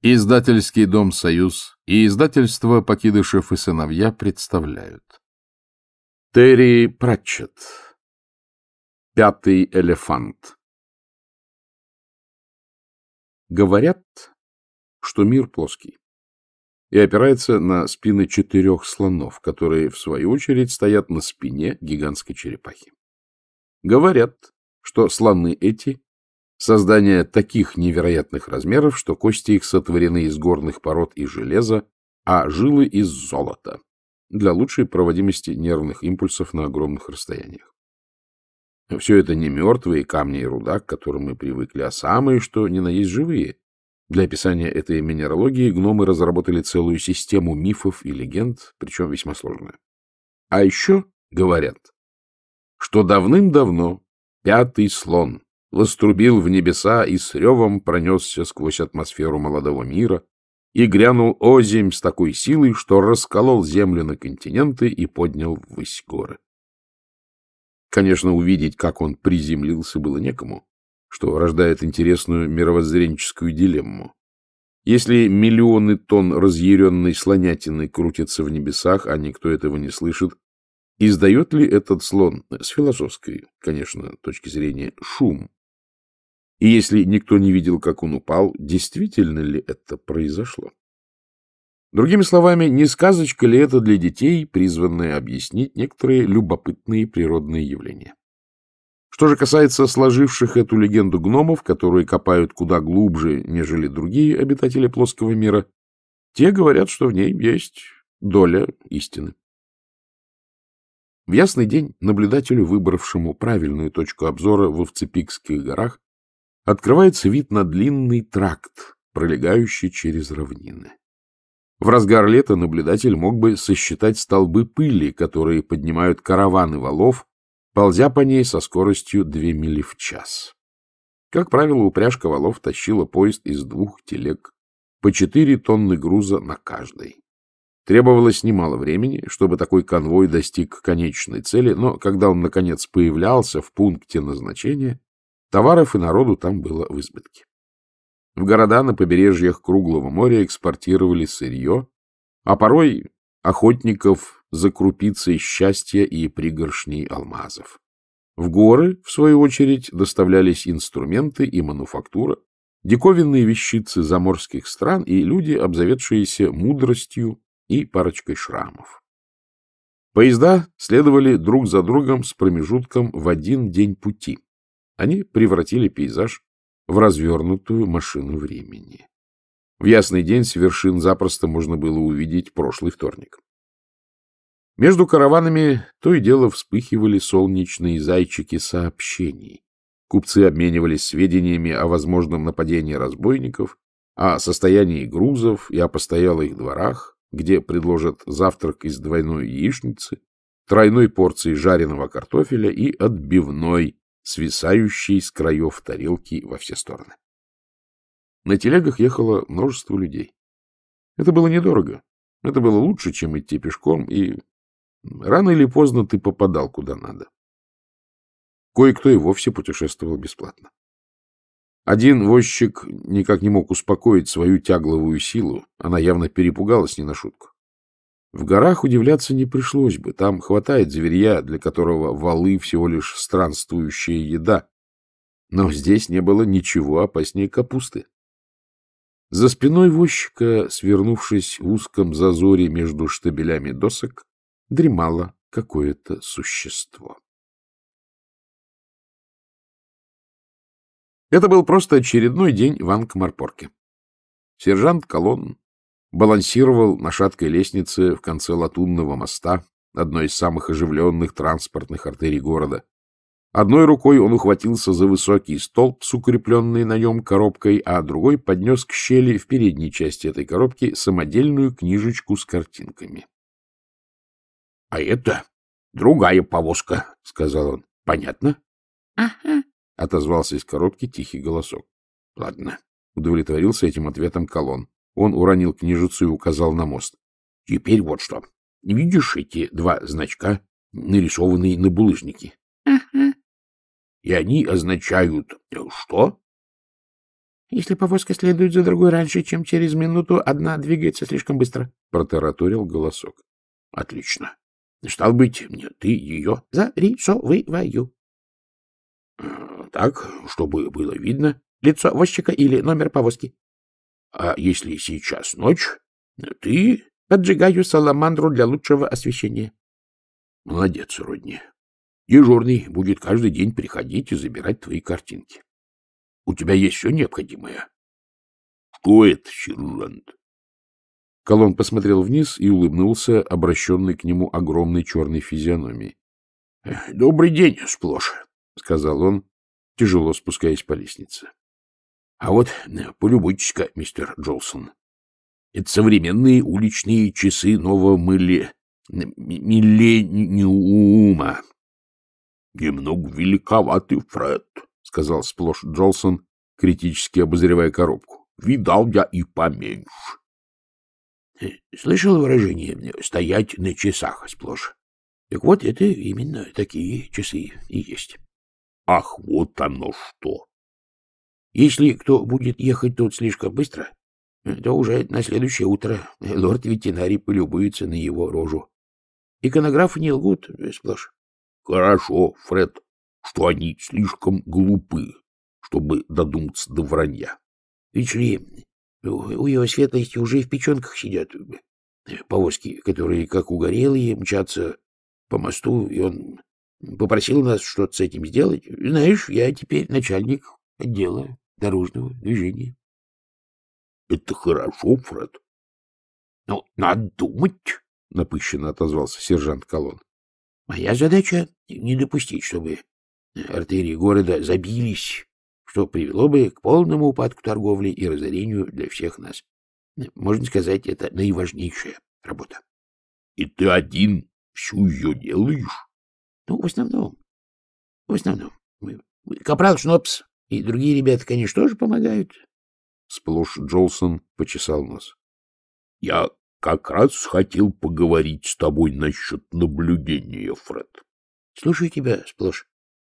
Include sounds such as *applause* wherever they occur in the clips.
Издательский дом «Союз» и издательство «Покидышев и сыновья» представляют. Терри Пратчетт. Пятый элефант. Говорят, что мир плоский и опирается на спины четырех слонов, которые, в свою очередь, стоят на спине гигантской черепахи. Говорят, что слоны эти Создание таких невероятных размеров, что кости их сотворены из горных пород и железа, а жилы из золота для лучшей проводимости нервных импульсов на огромных расстояниях. Все это не мертвые камни и руда, к которым мы привыкли, а самые, что ни на есть живые. Для описания этой минералогии гномы разработали целую систему мифов и легенд, причем весьма сложную. А еще говорят, что давным-давно пятый слон вострубил в небеса и с ревом пронесся сквозь атмосферу молодого мира, и грянул озимь с такой силой, что расколол землю на континенты и поднял ввысь горы. Конечно, увидеть, как он приземлился, было некому, что рождает интересную мировоззренческую дилемму. Если миллионы тонн разъяренной слонятины крутятся в небесах, а никто этого не слышит, издает ли этот слон, с философской, конечно, точки зрения, шум и если никто не видел, как он упал, действительно ли это произошло? Другими словами, не сказочка ли это для детей, призванная объяснить некоторые любопытные природные явления? Что же касается сложивших эту легенду гномов, которые копают куда глубже, нежели другие обитатели плоского мира, те говорят, что в ней есть доля истины. В ясный день наблюдателю, выбравшему правильную точку обзора в Овцепикских горах, открывается вид на длинный тракт, пролегающий через равнины. В разгар лета наблюдатель мог бы сосчитать столбы пыли, которые поднимают караваны валов, ползя по ней со скоростью 2 мили в час. Как правило, упряжка валов тащила поезд из двух телег, по 4 тонны груза на каждой. Требовалось немало времени, чтобы такой конвой достиг конечной цели, но когда он, наконец, появлялся в пункте назначения, Товаров и народу там было в избытке. В города на побережьях Круглого моря экспортировали сырье, а порой охотников за крупицей счастья и пригоршней алмазов. В горы, в свою очередь, доставлялись инструменты и мануфактура, диковинные вещицы заморских стран и люди, обзаведшиеся мудростью и парочкой шрамов. Поезда следовали друг за другом с промежутком в один день пути. Они превратили пейзаж в развернутую машину времени. В ясный день с вершин запросто можно было увидеть прошлый вторник. Между караванами то и дело вспыхивали солнечные зайчики сообщений. Купцы обменивались сведениями о возможном нападении разбойников, о состоянии грузов и о постоялых дворах, где предложат завтрак из двойной яичницы, тройной порции жареного картофеля и отбивной свисающей с краев тарелки во все стороны. На телегах ехало множество людей. Это было недорого. Это было лучше, чем идти пешком, и рано или поздно ты попадал куда надо. Кое-кто и вовсе путешествовал бесплатно. Один возчик никак не мог успокоить свою тягловую силу, она явно перепугалась не на шутку. В горах удивляться не пришлось бы, там хватает зверья, для которого валы всего лишь странствующая еда. Но здесь не было ничего опаснее капусты. За спиной возчика, свернувшись в узком зазоре между штабелями досок, дремало какое-то существо. Это был просто очередной день в Анкмарпорке. Сержант Колонн балансировал на шаткой лестнице в конце латунного моста, одной из самых оживленных транспортных артерий города. Одной рукой он ухватился за высокий столб с укрепленной на нем коробкой, а другой поднес к щели в передней части этой коробки самодельную книжечку с картинками. — А это другая повозка, — сказал он. — Понятно? — Ага, — отозвался из коробки тихий голосок. — Ладно, — удовлетворился этим ответом Колон. Он уронил книжицу и указал на мост. — Теперь вот что. Видишь эти два значка, нарисованные на булыжнике? — Ага. — И они означают э, что? — Если повозка следует за другой раньше, чем через минуту, одна двигается слишком быстро, — протараторил голосок. — Отлично. Стал быть, мне ты ее зарисовываю. Э, — Так, чтобы было видно лицо возчика или номер повозки. А если сейчас ночь, ты поджигаю саламандру для лучшего освещения. Молодец, Родни. Дежурный будет каждый день приходить и забирать твои картинки. У тебя есть все необходимое. Что это, сержант? Колон посмотрел вниз и улыбнулся, обращенный к нему огромной черной физиономией. — Добрый день, сплошь, — сказал он, тяжело спускаясь по лестнице. А вот э, полюбуйтесь-ка, мистер Джолсон. Это современные уличные часы нового мыли... миллениума. — Немного великоватый, Фред, — сказал сплошь Джолсон, критически обозревая коробку. — Видал я и поменьше. — э, Слышал выражение э, «стоять на часах сплошь»? Так вот, это именно такие часы и есть. — Ах, вот оно что! Если кто будет ехать тут слишком быстро, то уже на следующее утро лорд-ветеринарий полюбуется на его рожу. Иконографы не лгут э, сплошь. — Хорошо, Фред, что они слишком глупы, чтобы додуматься до вранья. Ведь у его светлости уже и в печенках сидят э, повозки, которые, как угорелые, мчатся по мосту, и он попросил нас что-то с этим сделать. Знаешь, я теперь начальник отдела дорожного движения. — Это хорошо, Фред. — Ну, надо думать, — напыщенно отозвался сержант Колон. — Моя задача — не допустить, чтобы артерии города забились, что привело бы к полному упадку торговли и разорению для всех нас. Можно сказать, это наиважнейшая работа. — И ты один всю ее делаешь? — Ну, в основном. В основном. Капрал Шнопс и другие ребята, конечно, тоже помогают. Сплошь Джолсон почесал нос. — Я как раз хотел поговорить с тобой насчет наблюдения, Фред. — Слушаю тебя, Сплош.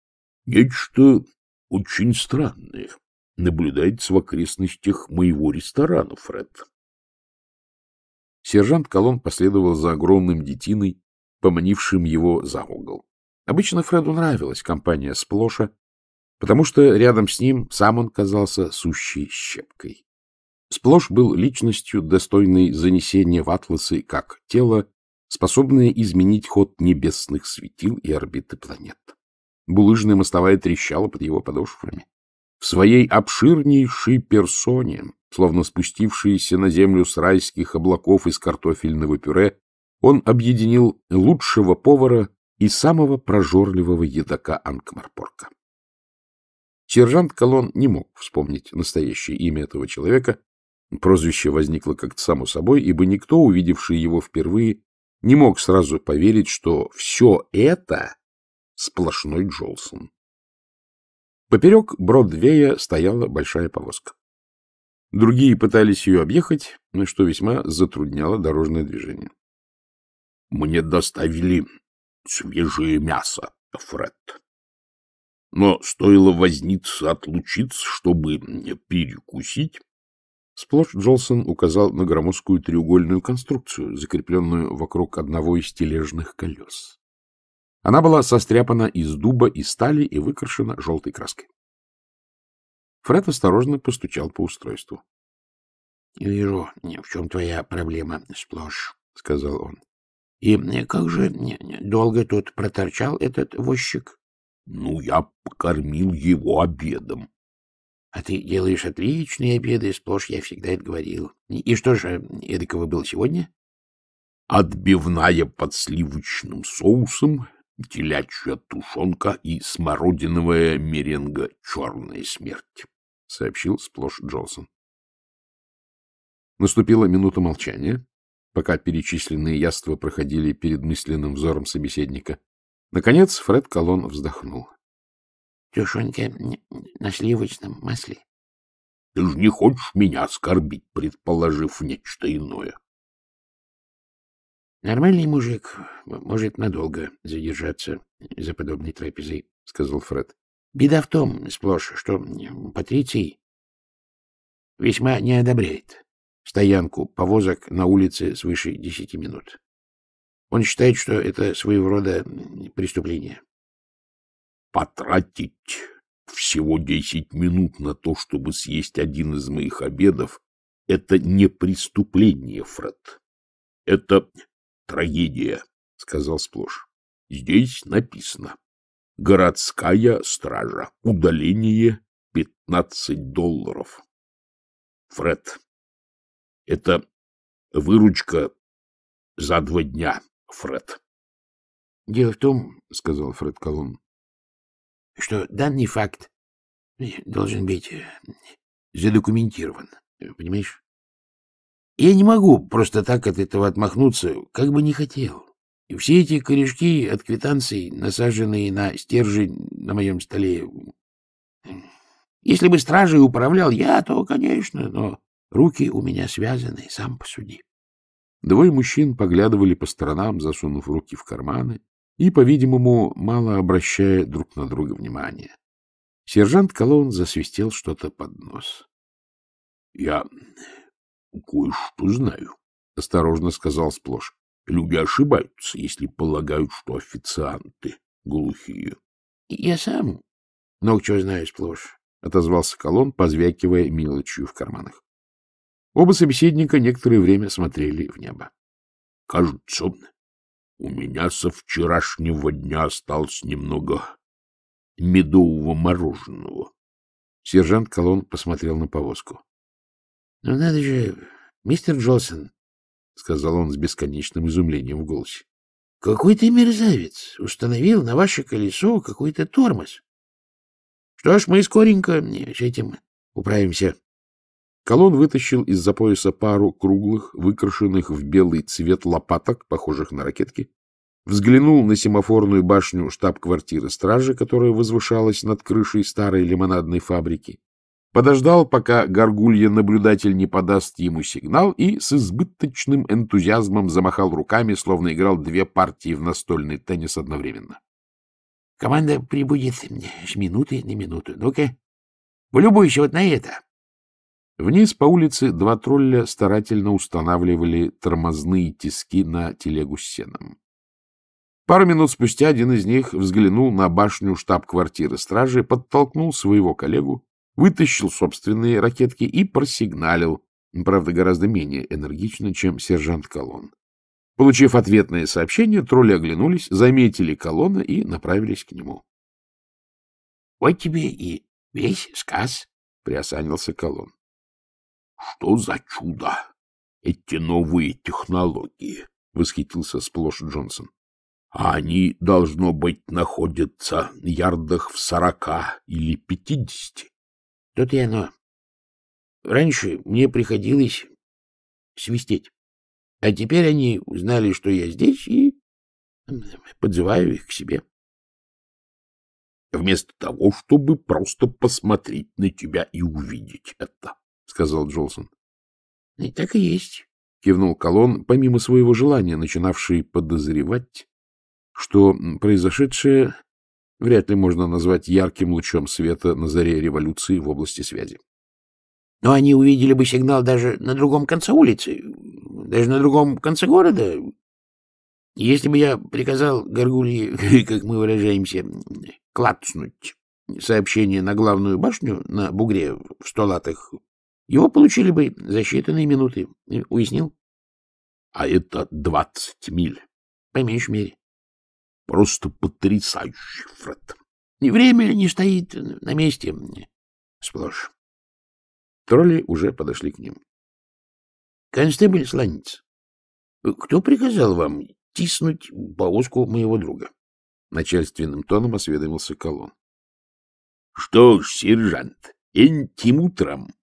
— Нечто очень странное наблюдается в окрестностях моего ресторана, Фред. Сержант Колон последовал за огромным детиной, поманившим его за угол. Обычно Фреду нравилась компания Сплоша, потому что рядом с ним сам он казался сущей щепкой. Сплошь был личностью, достойной занесения в атласы как тело, способное изменить ход небесных светил и орбиты планет. Булыжная мостовая трещала под его подошвами. В своей обширнейшей персоне, словно спустившийся на землю с райских облаков из картофельного пюре, он объединил лучшего повара и самого прожорливого едока Анкмарпорка. Сержант Колон не мог вспомнить настоящее имя этого человека. Прозвище возникло как-то само собой, ибо никто, увидевший его впервые, не мог сразу поверить, что все это сплошной Джолсон. Поперек Бродвея стояла большая повозка. Другие пытались ее объехать, но что весьма затрудняло дорожное движение. — Мне доставили свежее мясо, Фред, но стоило возниться отлучиться, чтобы перекусить. Сплошь Джолсон указал на громоздкую треугольную конструкцию, закрепленную вокруг одного из тележных колес. Она была состряпана из дуба и стали и выкрашена желтой краской. Фред осторожно постучал по устройству. — Вижу, в чем твоя проблема, сплошь, — сказал он. — И как же долго тут проторчал этот возчик? Ну, я покормил его обедом. — А ты делаешь отличные обеды, сплошь я всегда это говорил. И что же эдакого было сегодня? — Отбивная под сливочным соусом, телячья тушенка и смородиновая меренга «Черная смерть», — сообщил сплошь Джолсон. Наступила минута молчания, пока перечисленные яства проходили перед мысленным взором собеседника. Наконец Фред Колон вздохнул. — Тюшонька на сливочном масле. — Ты же не хочешь меня оскорбить, предположив нечто иное. — Нормальный мужик может надолго задержаться за подобной трапезой, — сказал Фред. — Беда в том сплошь, что Патриций весьма не одобряет стоянку повозок на улице свыше десяти минут. Он считает, что это своего рода преступление. Потратить всего десять минут на то, чтобы съесть один из моих обедов, это не преступление, Фред. Это трагедия, сказал Сплош. Здесь написано. Городская стража. Удаление 15 долларов. Фред, это выручка за два дня. Фред. — Дело в том, — сказал Фред Колумн, — что данный факт должен быть э, задокументирован. Понимаешь? Я не могу просто так от этого отмахнуться, как бы не хотел. И все эти корешки от квитанций, насаженные на стержень на моем столе... Если бы стражей управлял я, то, конечно, но руки у меня связаны, сам посуди. Двое мужчин поглядывали по сторонам, засунув руки в карманы и, по-видимому, мало обращая друг на друга внимания. Сержант Колон засвистел что-то под нос. — Я кое-что знаю, — осторожно сказал сплошь. — Люди ошибаются, если полагают, что официанты глухие. — Я сам много чего знаю сплошь, — отозвался Колон, позвякивая мелочью в карманах. Оба собеседника некоторое время смотрели в небо. — Кажется, у меня со вчерашнего дня осталось немного медового мороженого. Сержант Колон посмотрел на повозку. — Ну надо же, мистер Джолсон, — сказал он с бесконечным изумлением в голосе. — Какой ты мерзавец! Установил на ваше колесо какой-то тормоз. — Что ж, мы скоренько с этим управимся, Колон вытащил из-за пояса пару круглых, выкрашенных в белый цвет лопаток, похожих на ракетки, взглянул на семафорную башню штаб-квартиры стражи, которая возвышалась над крышей старой лимонадной фабрики, подождал, пока горгулья-наблюдатель не подаст ему сигнал и с избыточным энтузиазмом замахал руками, словно играл две партии в настольный теннис одновременно. — Команда прибудет с минуты на минуту. Ну-ка, полюбуйся вот на это. Вниз по улице два тролля старательно устанавливали тормозные тиски на телегу с сеном. Пару минут спустя один из них взглянул на башню штаб-квартиры стражи, подтолкнул своего коллегу, вытащил собственные ракетки и просигналил, правда, гораздо менее энергично, чем сержант Колон. Получив ответное сообщение, тролли оглянулись, заметили колонна и направились к нему. — Вот тебе и весь сказ, — приосанился колонн. Что за чудо! Эти новые технологии! — восхитился сплошь Джонсон. — А они, должно быть, находятся ярдах в сорока или пятидесяти. — Тут и оно. Ну, раньше мне приходилось свистеть. А теперь они узнали, что я здесь, и подзываю их к себе. Вместо того, чтобы просто посмотреть на тебя и увидеть это сказал Джолсон. — И так и есть, — кивнул Колон, помимо своего желания, начинавший подозревать, что произошедшее вряд ли можно назвать ярким лучом света на заре революции в области связи. — Но они увидели бы сигнал даже на другом конце улицы, даже на другом конце города. Если бы я приказал Горгулье, *laughs* как мы выражаемся, клацнуть сообщение на главную башню на бугре в сто его получили бы за считанные минуты. Э, уяснил? А это двадцать миль. По меньшей мере. Просто потрясающе, Фред. И время не стоит э, на месте сплошь. Тролли уже подошли к ним. Констебль Сланец, э, кто приказал вам тиснуть повозку моего друга? Начальственным тоном осведомился Колон. Что ж, сержант, энтим утром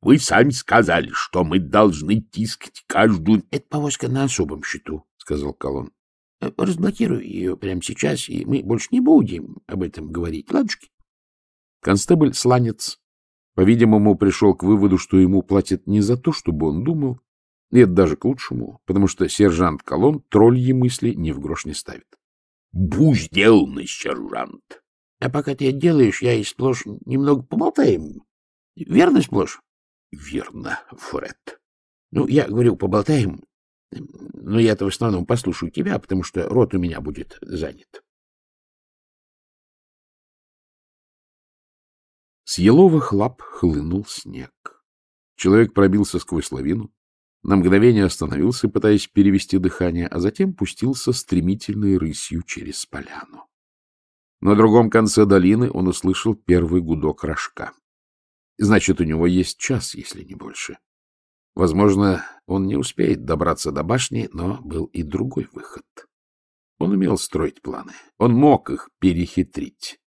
вы сами сказали, что мы должны тискать каждую... — Это повозка на особом счету, — сказал Колон. — Разблокируй ее прямо сейчас, и мы больше не будем об этом говорить, ладушки? Констебль Сланец, по-видимому, пришел к выводу, что ему платят не за то, чтобы он думал, и это даже к лучшему, потому что сержант Колон тролльи мысли ни в грош не ставит. — Будь сделанный, сержант! — А пока ты это делаешь, я и сплошь немного поболтаем. Верно, сплошь? верно, Фред. Ну, я говорил, поболтаем, но я-то в основном послушаю тебя, потому что рот у меня будет занят. С еловых лап хлынул снег. Человек пробился сквозь лавину, на мгновение остановился, пытаясь перевести дыхание, а затем пустился стремительной рысью через поляну. На другом конце долины он услышал первый гудок рожка. Значит, у него есть час, если не больше. Возможно, он не успеет добраться до башни, но был и другой выход. Он умел строить планы. Он мог их перехитрить.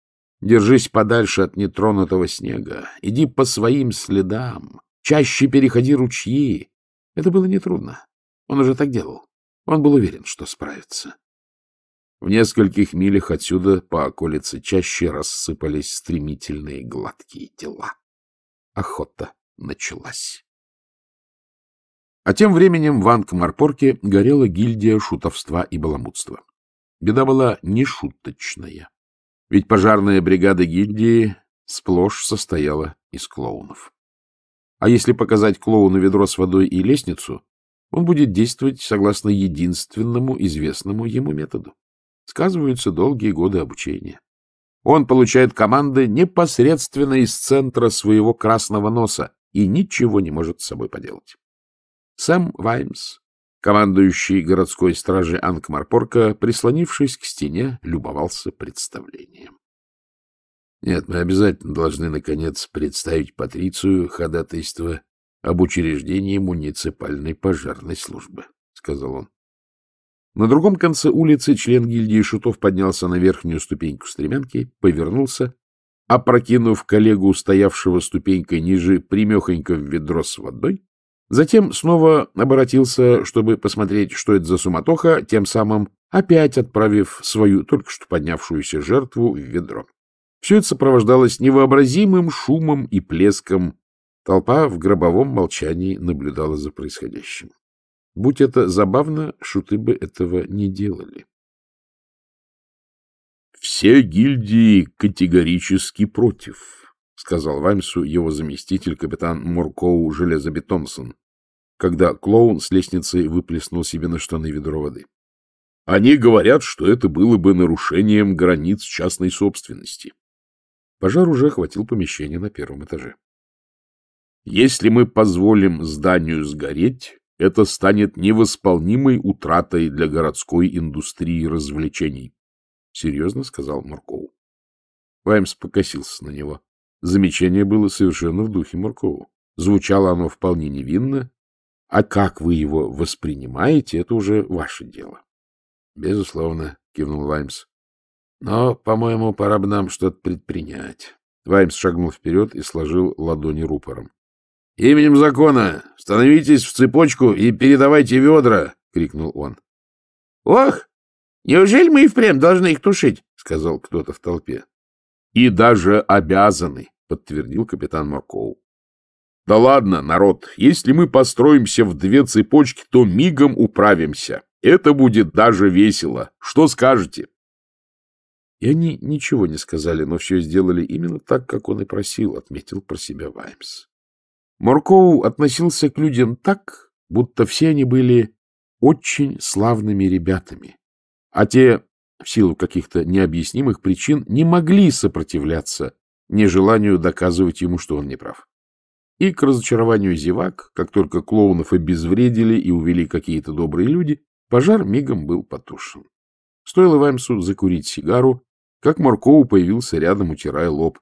Держись подальше от нетронутого снега. Иди по своим следам. Чаще переходи ручьи. Это было нетрудно. Он уже так делал. Он был уверен, что справится. В нескольких милях отсюда по околице чаще рассыпались стремительные гладкие тела. Охота началась. А тем временем в Анкмарпорке горела гильдия шутовства и баламутства. Беда была нешуточная, ведь пожарная бригада гильдии сплошь состояла из клоунов. А если показать клоуну ведро с водой и лестницу, он будет действовать согласно единственному известному ему методу. Сказываются долгие годы обучения. Он получает команды непосредственно из центра своего красного носа и ничего не может с собой поделать. Сэм Ваймс, командующий городской стражей Анкмарпорка, прислонившись к стене, любовался представлением. Нет, мы обязательно должны, наконец, представить Патрицию ходатайство об учреждении муниципальной пожарной службы, — сказал он. На другом конце улицы член гильдии шутов поднялся на верхнюю ступеньку стремянки, повернулся, опрокинув коллегу, стоявшего ступенькой ниже, примехонько в ведро с водой, затем снова обратился, чтобы посмотреть, что это за суматоха, тем самым опять отправив свою только что поднявшуюся жертву в ведро. Все это сопровождалось невообразимым шумом и плеском. Толпа в гробовом молчании наблюдала за происходящим. Будь это забавно, шуты бы этого не делали. — Все гильдии категорически против, — сказал Ваймсу его заместитель капитан Муркоу Железобетонсон, когда клоун с лестницы выплеснул себе на штаны ведро воды. — Они говорят, что это было бы нарушением границ частной собственности. Пожар уже охватил помещение на первом этаже. — Если мы позволим зданию сгореть, это станет невосполнимой утратой для городской индустрии развлечений. — серьезно сказал Маркоу. Ваймс покосился на него. Замечание было совершенно в духе Маркоу. Звучало оно вполне невинно. А как вы его воспринимаете, это уже ваше дело. — Безусловно, — кивнул Ваймс. — Но, по-моему, пора бы нам что-то предпринять. Ваймс шагнул вперед и сложил ладони рупором. «Именем закона! Становитесь в цепочку и передавайте ведра!» — крикнул он. «Ох! Неужели мы и впрямь должны их тушить?» — сказал кто-то в толпе. «И даже обязаны!» — подтвердил капитан Маркоу. «Да ладно, народ, если мы построимся в две цепочки, то мигом управимся. Это будет даже весело. Что скажете?» И они ничего не сказали, но все сделали именно так, как он и просил, — отметил про себя Ваймс. Моркоу относился к людям так, будто все они были очень славными ребятами, а те, в силу каких-то необъяснимых причин, не могли сопротивляться нежеланию доказывать ему, что он неправ. И к разочарованию зевак, как только клоунов обезвредили и увели какие-то добрые люди, пожар мигом был потушен. Стоило Ваймсу закурить сигару, как Маркоу появился рядом, утирая лоб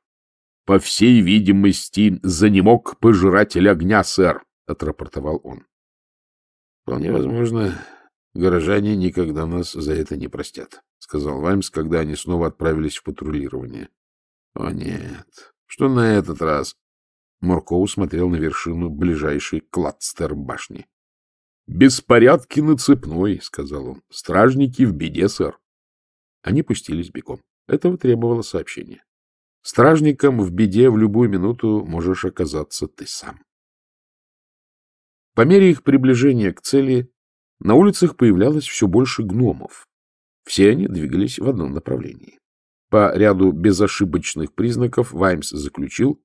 по всей видимости, занемог пожиратель огня, сэр, — отрапортовал он. — Вполне возможно, горожане никогда нас за это не простят, — сказал Ваймс, когда они снова отправились в патрулирование. — О, нет. Что на этот раз? Моркоу смотрел на вершину ближайшей кладстер-башни. — Беспорядки на цепной, — сказал он. — Стражники в беде, сэр. Они пустились бегом. Этого требовало сообщение. Стражником в беде в любую минуту можешь оказаться ты сам. По мере их приближения к цели на улицах появлялось все больше гномов. Все они двигались в одном направлении. По ряду безошибочных признаков Ваймс заключил,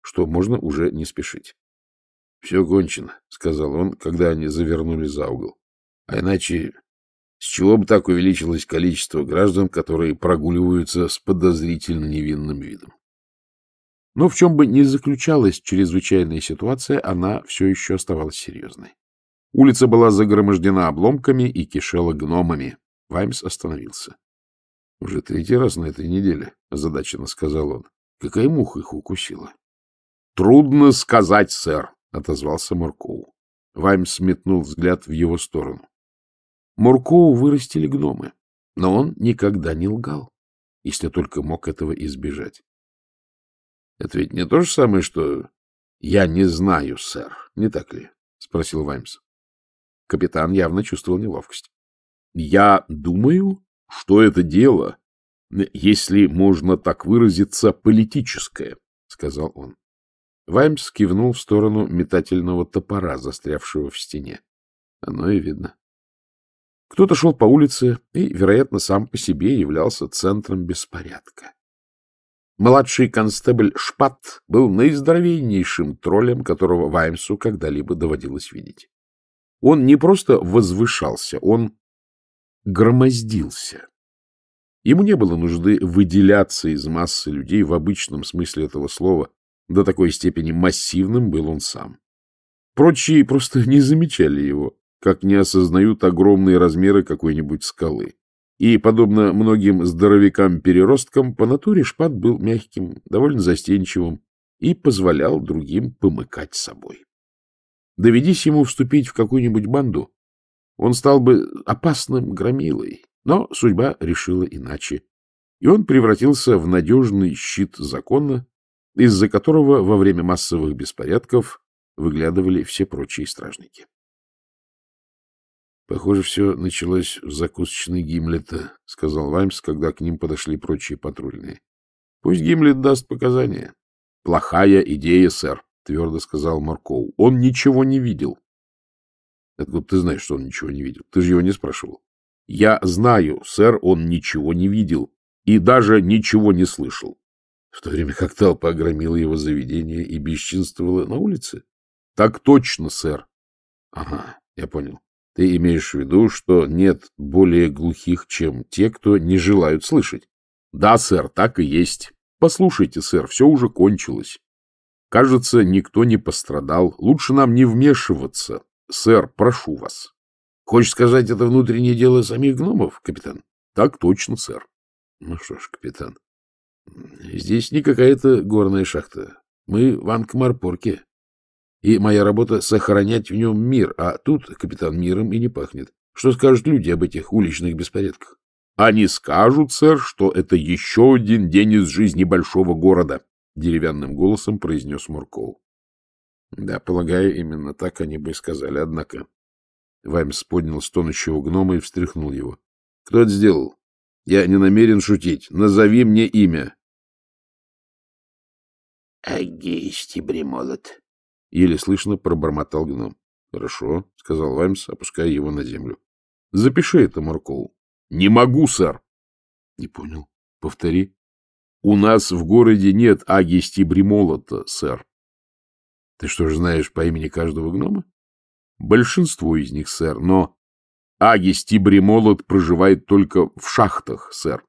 что можно уже не спешить. — Все кончено, — сказал он, когда они завернули за угол. — А иначе с чего бы так увеличилось количество граждан, которые прогуливаются с подозрительно невинным видом? Но в чем бы ни заключалась чрезвычайная ситуация, она все еще оставалась серьезной. Улица была загромождена обломками и кишела гномами. Ваймс остановился. — Уже третий раз на этой неделе, — озадаченно сказал он. — Какая муха их укусила? — Трудно сказать, сэр, — отозвался Маркоу. Ваймс метнул взгляд в его сторону. Муркоу вырастили гномы, но он никогда не лгал, если только мог этого избежать. — Это ведь не то же самое, что «я не знаю, сэр», не так ли? — спросил Ваймс. Капитан явно чувствовал неловкость. — Я думаю, что это дело, если можно так выразиться, политическое, — сказал он. Ваймс кивнул в сторону метательного топора, застрявшего в стене. Оно и видно. Кто-то шел по улице и, вероятно, сам по себе являлся центром беспорядка. Младший констебль Шпат был наиздоровейнейшим троллем, которого Ваймсу когда-либо доводилось видеть. Он не просто возвышался, он громоздился. Ему не было нужды выделяться из массы людей в обычном смысле этого слова, до такой степени массивным был он сам. Прочие просто не замечали его, как не осознают огромные размеры какой-нибудь скалы. И, подобно многим здоровякам-переросткам, по натуре Шпат был мягким, довольно застенчивым и позволял другим помыкать собой. Доведись ему вступить в какую-нибудь банду, он стал бы опасным громилой, но судьба решила иначе, и он превратился в надежный щит закона, из-за которого во время массовых беспорядков выглядывали все прочие стражники. — Похоже, все началось в закусочной Гимлета, — сказал Ваймс, когда к ним подошли прочие патрульные. — Пусть Гимлет даст показания. — Плохая идея, сэр, — твердо сказал Маркоу. — Он ничего не видел. — Откуда ты знаешь, что он ничего не видел? Ты же его не спрашивал. — Я знаю, сэр, он ничего не видел и даже ничего не слышал. В то время как толпа громила его заведение и бесчинствовала на улице? — Так точно, сэр. — Ага, я понял. Ты имеешь в виду, что нет более глухих, чем те, кто не желают слышать? Да, сэр, так и есть. Послушайте, сэр, все уже кончилось. Кажется, никто не пострадал. Лучше нам не вмешиваться. Сэр, прошу вас. Хочешь сказать, это внутреннее дело самих гномов, капитан? Так точно, сэр. Ну что ж, капитан, здесь не какая-то горная шахта. Мы в Анкмарпорке и моя работа — сохранять в нем мир, а тут капитан миром и не пахнет. Что скажут люди об этих уличных беспорядках? Они скажут, сэр, что это еще один день из жизни большого города, — деревянным голосом произнес Мурков. Да, полагаю, именно так они бы и сказали, однако. Ваймс поднял стонущего гнома и встряхнул его. — Кто это сделал? Я не намерен шутить. Назови мне имя. — Агей Стебремолот, Еле слышно пробормотал гном. — Хорошо, — сказал Ваймс, опуская его на землю. — Запиши это, Маркол. Не могу, сэр. — Не понял. — Повтори. — У нас в городе нет агисти Бремолота, сэр. — Ты что же знаешь по имени каждого гнома? — Большинство из них, сэр, но агисти Бремолот проживает только в шахтах, сэр.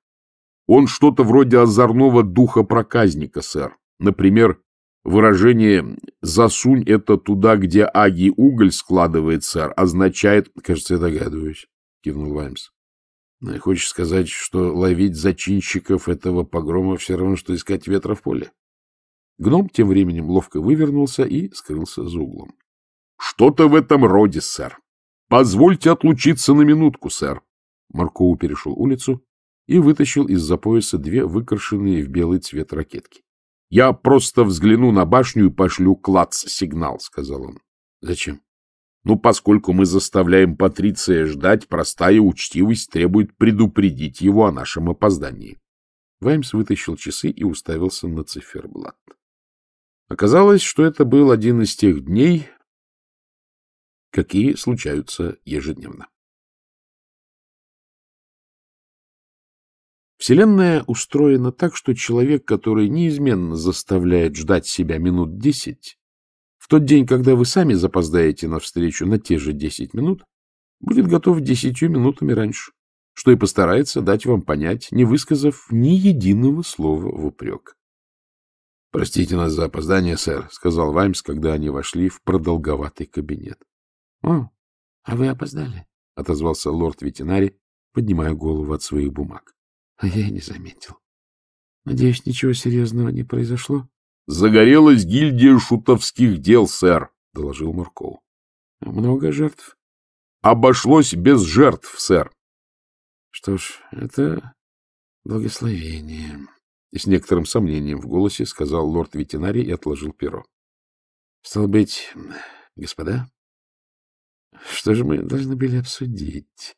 Он что-то вроде озорного духа проказника, сэр. Например, Выражение «засунь это туда, где аги уголь складывает, сэр» означает... — Кажется, я догадываюсь, — кивнул Ваймс. Ну — Хочешь сказать, что ловить зачинщиков этого погрома все равно, что искать ветра в поле? Гном тем временем ловко вывернулся и скрылся за углом. — Что-то в этом роде, сэр. Позвольте отлучиться на минутку, сэр. Маркоу перешел улицу и вытащил из-за пояса две выкрашенные в белый цвет ракетки. — Я просто взгляну на башню и пошлю клац-сигнал, — сказал он. — Зачем? — Ну, поскольку мы заставляем Патриция ждать, простая учтивость требует предупредить его о нашем опоздании. Ваймс вытащил часы и уставился на циферблат. Оказалось, что это был один из тех дней, какие случаются ежедневно. Вселенная устроена так, что человек, который неизменно заставляет ждать себя минут десять, в тот день, когда вы сами запоздаете на встречу на те же десять минут, будет готов десятью минутами раньше, что и постарается дать вам понять, не высказав ни единого слова в упрек. — Простите нас за опоздание, сэр, — сказал Ваймс, когда они вошли в продолговатый кабинет. — О, а вы опоздали, — отозвался лорд-ветеринарий, поднимая голову от своих бумаг а я и не заметил. Надеюсь, ничего серьезного не произошло? — Загорелась гильдия шутовских дел, сэр, — доложил Мурков. — Много жертв? — Обошлось без жертв, сэр. — Что ж, это благословение, — с некоторым сомнением в голосе сказал лорд-ветеринарий и отложил перо. — Стало быть, господа, что же мы должны были обсудить?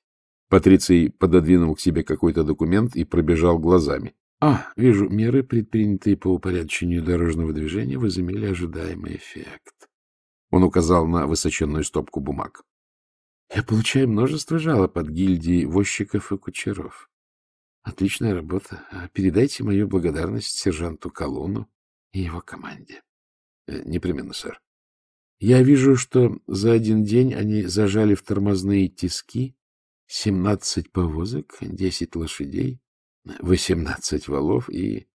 Патриций пододвинул к себе какой-то документ и пробежал глазами. — А, вижу, меры, предпринятые по упорядочению дорожного движения, возымели ожидаемый эффект. Он указал на высоченную стопку бумаг. — Я получаю множество жалоб от гильдии возчиков и кучеров. Отличная работа. А передайте мою благодарность сержанту Колону и его команде. Э, — Непременно, сэр. Я вижу, что за один день они зажали в тормозные тиски семнадцать повозок, десять лошадей, восемнадцать валов и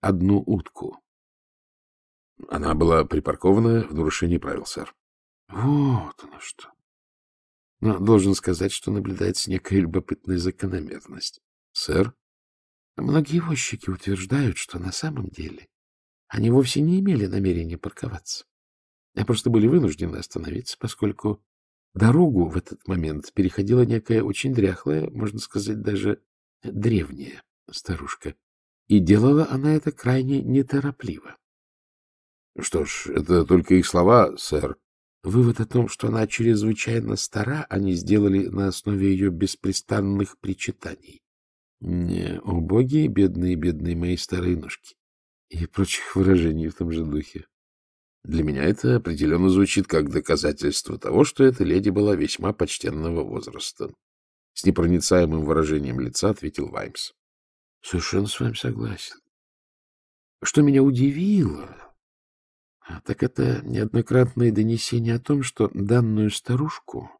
одну утку. Она была припаркована в нарушении правил, сэр. Вот оно что. Но должен сказать, что наблюдается некая любопытная закономерность. Сэр? Многие возчики утверждают, что на самом деле они вовсе не имели намерения парковаться, Они а просто были вынуждены остановиться, поскольку Дорогу в этот момент переходила некая очень дряхлая, можно сказать, даже древняя старушка. И делала она это крайне неторопливо. — Что ж, это только их слова, сэр. Вывод о том, что она чрезвычайно стара, они сделали на основе ее беспрестанных причитаний. Не, убогие, бедные, бедные мои старые ножки и прочих выражений в том же духе. Для меня это определенно звучит как доказательство того, что эта леди была весьма почтенного возраста. С непроницаемым выражением лица ответил Ваймс. — Совершенно с вами согласен. Что меня удивило, а, так это неоднократное донесение о том, что данную старушку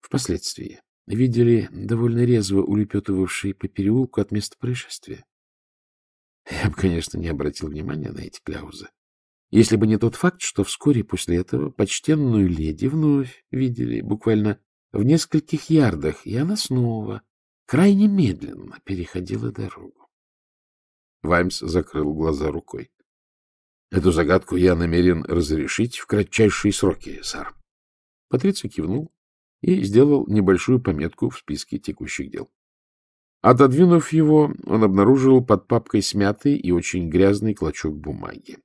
впоследствии видели довольно резво улепетывавшие по переулку от места происшествия. Я бы, конечно, не обратил внимания на эти кляузы если бы не тот факт, что вскоре после этого почтенную леди вновь видели буквально в нескольких ярдах, и она снова крайне медленно переходила дорогу. Ваймс закрыл глаза рукой. — Эту загадку я намерен разрешить в кратчайшие сроки, сэр. Патриций кивнул и сделал небольшую пометку в списке текущих дел. Отодвинув его, он обнаружил под папкой смятый и очень грязный клочок бумаги.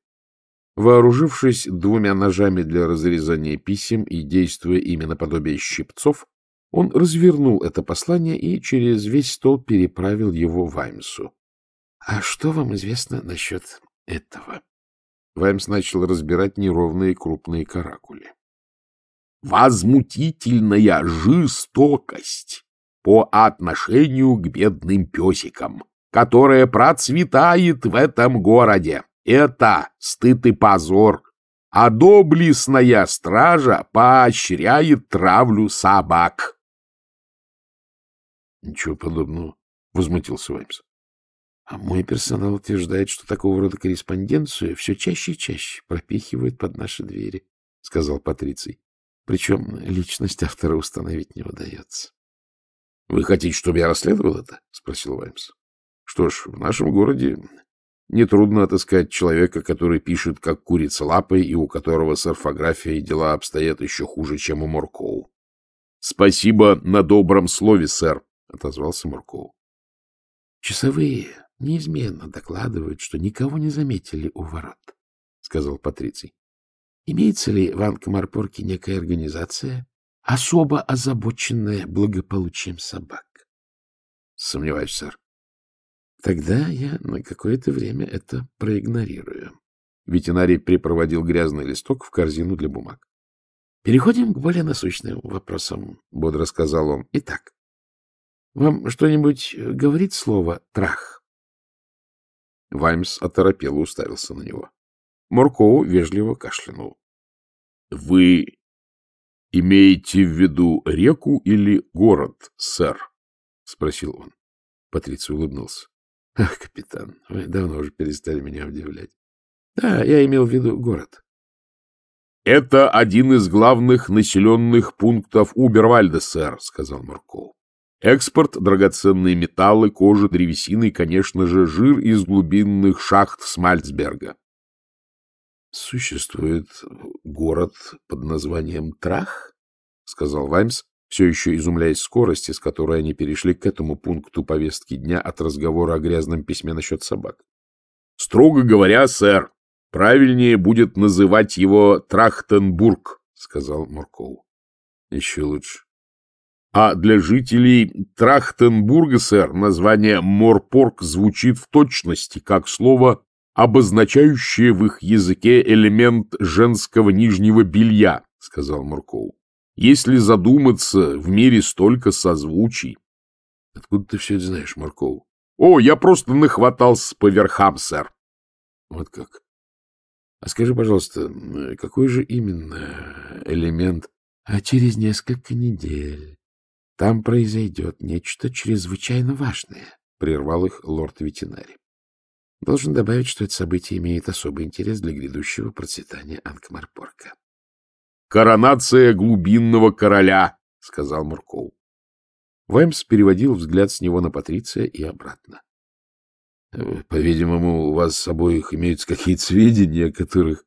Вооружившись двумя ножами для разрезания писем и действуя именно подобие щипцов, он развернул это послание и через весь стол переправил его Ваймсу. — А что вам известно насчет этого? Ваймс начал разбирать неровные крупные каракули. — Возмутительная жестокость по отношению к бедным песикам, которая процветает в этом городе, это стыд и позор. А доблестная стража поощряет травлю собак. — Ничего подобного, — возмутился Ваймс. — А мой персонал утверждает, что такого рода корреспонденцию все чаще и чаще пропихивают под наши двери, — сказал Патриций. Причем личность автора установить не удается. — Вы хотите, чтобы я расследовал это? — спросил Ваймс. — Что ж, в нашем городе Нетрудно отыскать человека, который пишет, как курица лапой, и у которого с орфографией дела обстоят еще хуже, чем у Моркоу. Спасибо на добром слове, сэр, — отозвался Моркоу. Часовые неизменно докладывают, что никого не заметили у ворот, — сказал Патриций. — Имеется ли в Анкомарпорке некая организация, особо озабоченная благополучием собак? — Сомневаюсь, сэр. Тогда я на какое-то время это проигнорирую. Ветеринарий припроводил грязный листок в корзину для бумаг. — Переходим к более насущным вопросам, — бодро сказал он. — Итак, вам что-нибудь э, говорит слово «трах»? Ваймс оторопело уставился на него. Моркоу вежливо кашлянул. — Вы имеете в виду реку или город, сэр? — спросил он. Патриция улыбнулся. Ах, капитан, вы давно уже перестали меня удивлять. Да, я имел в виду город. Это один из главных населенных пунктов Убервальда, сэр, сказал Марков. Экспорт, драгоценные металлы, кожа, древесины и, конечно же, жир из глубинных шахт Смальцберга. Существует город под названием Трах, сказал Ваймс, все еще изумляясь скорости, с которой они перешли к этому пункту повестки дня от разговора о грязном письме насчет собак. «Строго говоря, сэр, правильнее будет называть его Трахтенбург», — сказал Муркоу. «Еще лучше». А для жителей Трахтенбурга, сэр, название «морпорг» звучит в точности, как слово, обозначающее в их языке элемент женского нижнего белья, — сказал Муркоу. Если задуматься, в мире столько созвучий. — Откуда ты все это знаешь, Марков? — О, я просто нахватался по верхам, сэр. — Вот как. А скажи, пожалуйста, э, какой же именно элемент? — А через несколько недель там произойдет нечто чрезвычайно важное, — прервал их лорд-ветеринарий. Должен добавить, что это событие имеет особый интерес для грядущего процветания Анкмарпорка. Коронация глубинного короля, — сказал Мурков. Ваймс переводил взгляд с него на Патриция и обратно. «Э, — По-видимому, у вас с обоих имеются какие-то сведения, о которых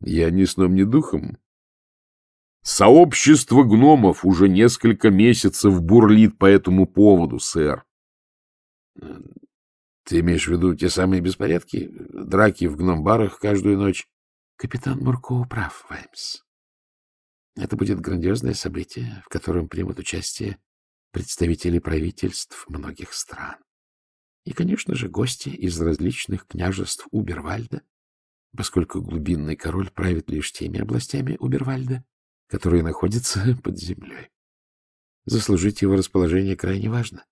я ни сном, ни духом. Сообщество гномов уже несколько месяцев бурлит по этому поводу, сэр. «Э, ты имеешь в виду те самые беспорядки? Драки в гномбарах каждую ночь? Капитан Муркоу прав, Ваймс. Это будет грандиозное событие, в котором примут участие представители правительств многих стран. И, конечно же, гости из различных княжеств Убервальда, поскольку глубинный король правит лишь теми областями Убервальда, которые находятся *laughs* под землей. Заслужить его расположение крайне важно.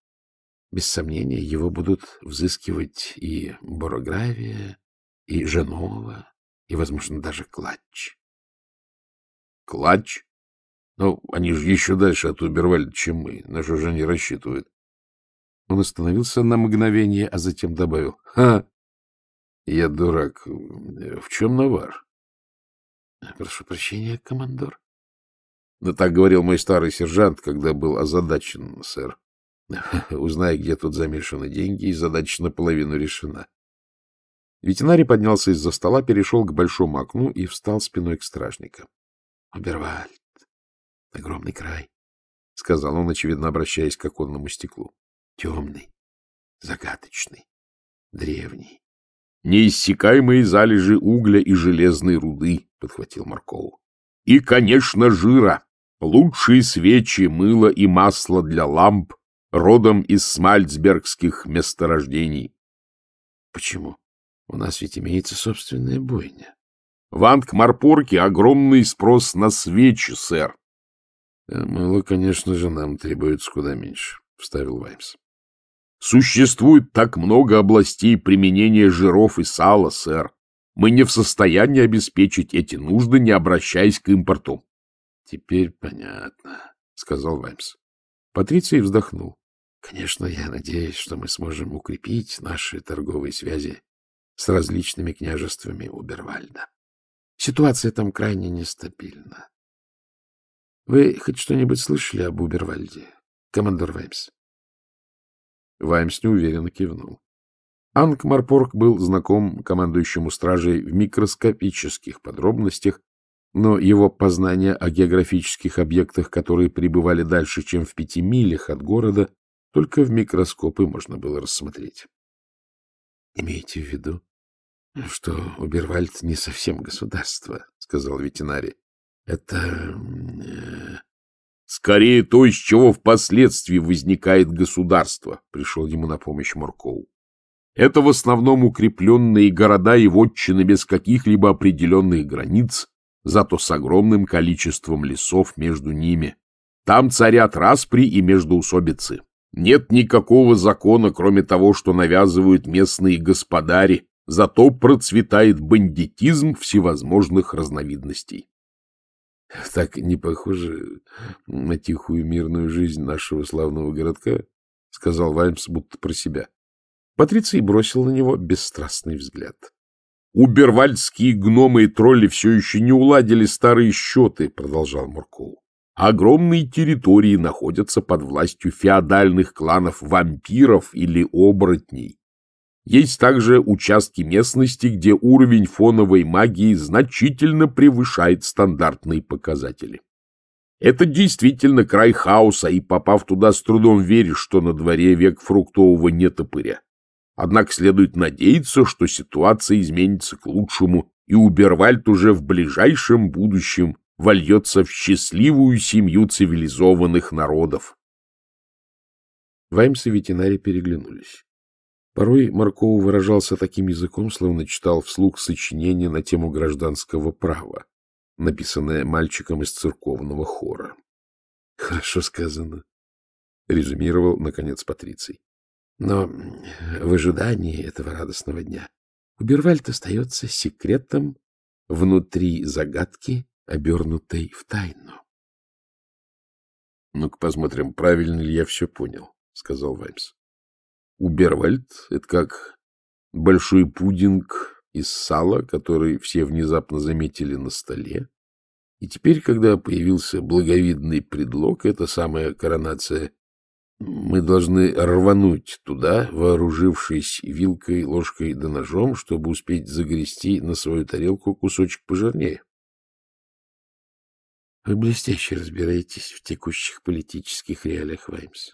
Без сомнения, его будут взыскивать и Борогравия, и Женова, и, возможно, даже Клатч. Клатч? Ну, они же еще дальше от Убервальда, чем мы. На что же они рассчитывают? Он остановился на мгновение, а затем добавил. Ха! Я дурак. В чем навар? Прошу прощения, командор. Да так говорил мой старый сержант, когда был озадачен, сэр. Узнай, где тут замешаны деньги, и задача наполовину решена. Ветеринарий поднялся из-за стола, перешел к большому окну и встал спиной к стражникам. Обервальд, огромный край, — сказал он, очевидно, обращаясь к оконному стеклу. Темный, загадочный, древний. — Неиссякаемые залежи угля и железной руды, — подхватил Маркоу. — И, конечно, жира. Лучшие свечи, мыло и масло для ламп родом из смальцбергских месторождений. — Почему? У нас ведь имеется собственная бойня. В Ангмарпорке огромный спрос на свечи, сэр. Э, — Мало, конечно же, нам требуется куда меньше, — вставил Ваймс. — Существует так много областей применения жиров и сала, сэр. Мы не в состоянии обеспечить эти нужды, не обращаясь к импорту. — Теперь понятно, — сказал Ваймс. Патриций вздохнул. — Конечно, я надеюсь, что мы сможем укрепить наши торговые связи с различными княжествами Убервальда. Ситуация там крайне нестабильна. Вы хоть что-нибудь слышали об Убервальде, командор Ваймс? Ваймс неуверенно кивнул. Ангмарпорг был знаком командующему стражей в микроскопических подробностях, но его познания о географических объектах, которые пребывали дальше, чем в пяти милях от города, только в микроскопы можно было рассмотреть. — Имеете в виду — Что Убервальд не совсем государство, — сказал ветеринарий. — Это... Э, скорее то, из чего впоследствии возникает государство, — пришел ему на помощь Муркоу. Это в основном укрепленные города и вотчины без каких-либо определенных границ, зато с огромным количеством лесов между ними. Там царят распри и междоусобицы. Нет никакого закона, кроме того, что навязывают местные господари, Зато процветает бандитизм всевозможных разновидностей. Так не похоже на тихую мирную жизнь нашего славного городка, — сказал Ваймс будто про себя. Патриций бросил на него бесстрастный взгляд. «Убервальдские гномы и тролли все еще не уладили старые счеты», — продолжал Муркоу. «Огромные территории находятся под властью феодальных кланов вампиров или оборотней. Есть также участки местности, где уровень фоновой магии значительно превышает стандартные показатели. Это действительно край хаоса, и попав туда с трудом веришь, что на дворе век фруктового нетопыря. Однако следует надеяться, что ситуация изменится к лучшему, и Убервальд уже в ближайшем будущем вольется в счастливую семью цивилизованных народов. Ваймс и ветеринарий переглянулись. Порой Маркоу выражался таким языком, словно читал вслух сочинение на тему гражданского права, написанное мальчиком из церковного хора. — Хорошо сказано, — резюмировал, наконец, Патриций. — Но в ожидании этого радостного дня Убервальд остается секретом внутри загадки, обернутой в тайну. — Ну-ка посмотрим, правильно ли я все понял, — сказал Ваймс. Убервальд — это как большой пудинг из сала, который все внезапно заметили на столе. И теперь, когда появился благовидный предлог, это самая коронация, мы должны рвануть туда, вооружившись вилкой, ложкой да ножом, чтобы успеть загрести на свою тарелку кусочек пожирнее. — Вы блестяще разбираетесь в текущих политических реалиях, Ваймс.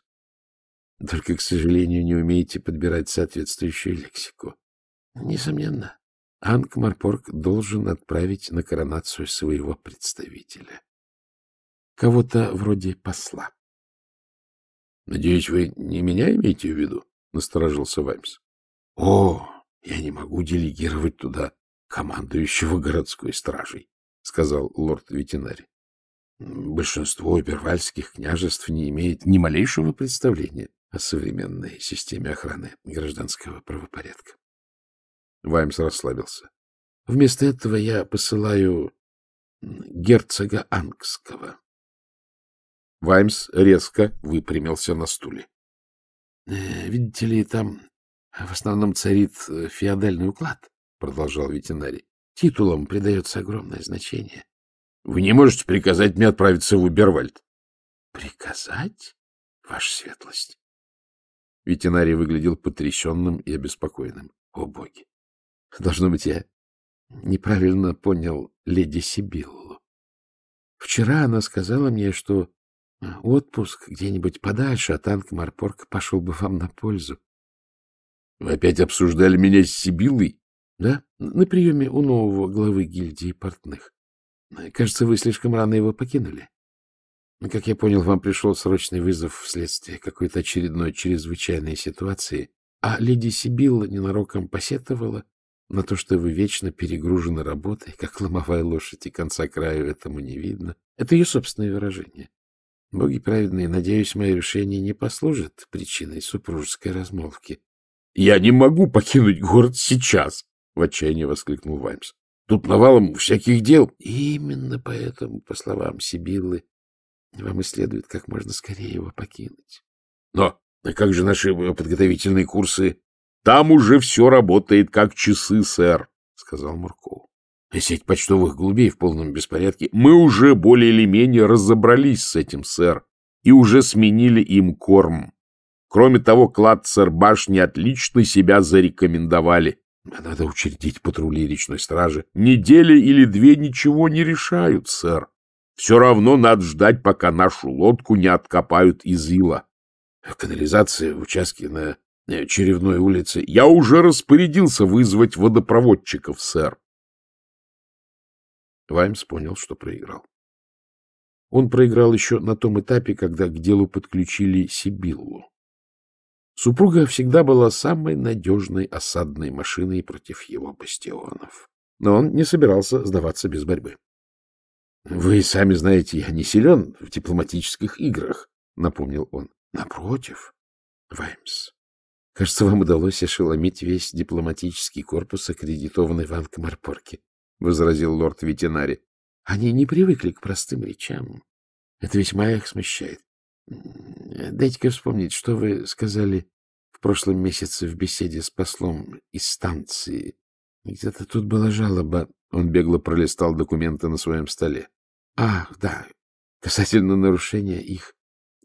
Только, к сожалению, не умеете подбирать соответствующую лексику. Несомненно, Анкмарпорг должен отправить на коронацию своего представителя. Кого-то вроде посла. — Надеюсь, вы не меня имеете в виду? — насторожился Ваймс. — О, я не могу делегировать туда командующего городской стражей, — сказал лорд-ветеринарий. Большинство первальских княжеств не имеет ни малейшего представления о современной системе охраны гражданского правопорядка. Ваймс расслабился. Вместо этого я посылаю герцога Ангского. Ваймс резко выпрямился на стуле. «Э, — Видите ли, там в основном царит э, феодальный уклад, — продолжал ветеринарий. — Титулам придается огромное значение. — Вы не можете приказать мне отправиться в Убервальд? — Приказать, ваша светлость? Ветеринарий выглядел потрясенным и обеспокоенным. О, боги! Должно быть, я неправильно понял леди Сибиллу. Вчера она сказала мне, что э, отпуск где-нибудь подальше от а Анкмарпорка пошел бы вам на пользу. — Вы опять обсуждали меня с Сибиллой? — Да, на приеме у нового главы гильдии портных. Кажется, вы слишком рано его покинули. Ну, как я понял, вам пришел срочный вызов вследствие какой-то очередной чрезвычайной ситуации, а леди Сибилла ненароком посетовала на то, что вы вечно перегружены работой, как ломовая лошадь, и конца краю этому не видно. Это ее собственное выражение. Боги праведные, надеюсь, мое решение не послужит причиной супружеской размолвки. — Я не могу покинуть город сейчас! — в отчаянии воскликнул Ваймс. — Тут навалом всяких дел. — Именно поэтому, по словам Сибиллы, вам и следует как можно скорее его покинуть. Но а как же наши э, подготовительные курсы? Там уже все работает как часы, сэр, — сказал Мурков. А сеть почтовых голубей в полном беспорядке. Мы уже более или менее разобрались с этим, сэр, и уже сменили им корм. Кроме того, клад сэр-башни отлично себя зарекомендовали. Надо учредить патрули речной стражи. Недели или две ничего не решают, сэр. Все равно надо ждать, пока нашу лодку не откопают из ила. Канализация в участке на э, Черевной улице. Я уже распорядился вызвать водопроводчиков, сэр. Ваймс понял, что проиграл. Он проиграл еще на том этапе, когда к делу подключили Сибиллу. Супруга всегда была самой надежной осадной машиной против его бастионов. Но он не собирался сдаваться без борьбы. Вы сами знаете, я не силен в дипломатических играх, — напомнил он. — Напротив, Ваймс. Кажется, вам удалось ошеломить весь дипломатический корпус, аккредитованный в Анкмарпорке, — возразил лорд Ветенари. — Они не привыкли к простым речам. Это весьма их смущает. Дайте-ка вспомнить, что вы сказали в прошлом месяце в беседе с послом из станции. Где-то тут была жалоба. Он бегло пролистал документы на своем столе. А, да, касательно нарушения их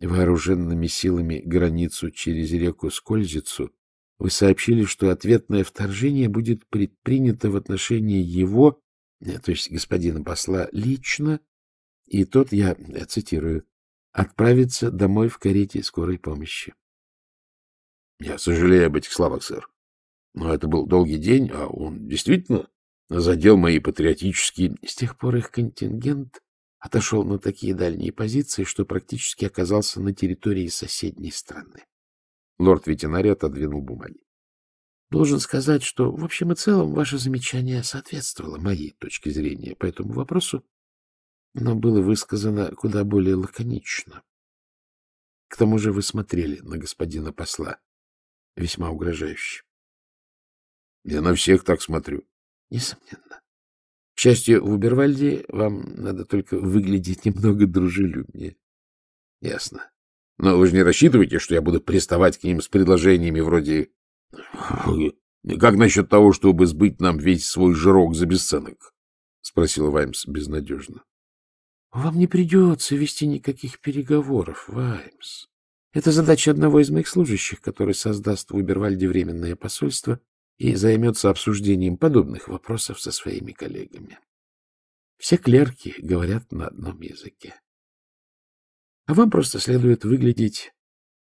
вооруженными силами границу через реку Скользицу, вы сообщили, что ответное вторжение будет предпринято в отношении его, э, то есть господина посла, лично, и тот, я э, цитирую, отправится домой в карете скорой помощи. Я сожалею об этих словах, сэр. Но это был долгий день, а он действительно задел мои патриотические... С тех пор их контингент отошел на такие дальние позиции, что практически оказался на территории соседней страны. Лорд-ветеринарий отодвинул бумаги. Должен сказать, что в общем и целом ваше замечание соответствовало моей точке зрения по этому вопросу, но было высказано куда более лаконично. К тому же вы смотрели на господина посла весьма угрожающе. — Я на всех так смотрю. — Несомненно. К счастью, в Убервальде вам надо только выглядеть немного дружелюбнее. — Ясно. Но вы же не рассчитываете, что я буду приставать к ним с предложениями вроде «Как насчет того, чтобы сбыть нам весь свой жирок за бесценок?» — спросил Ваймс безнадежно. — Вам не придется вести никаких переговоров, Ваймс. Это задача одного из моих служащих, который создаст в Убервальде временное посольство и займется обсуждением подобных вопросов со своими коллегами. Все клерки говорят на одном языке. А вам просто следует выглядеть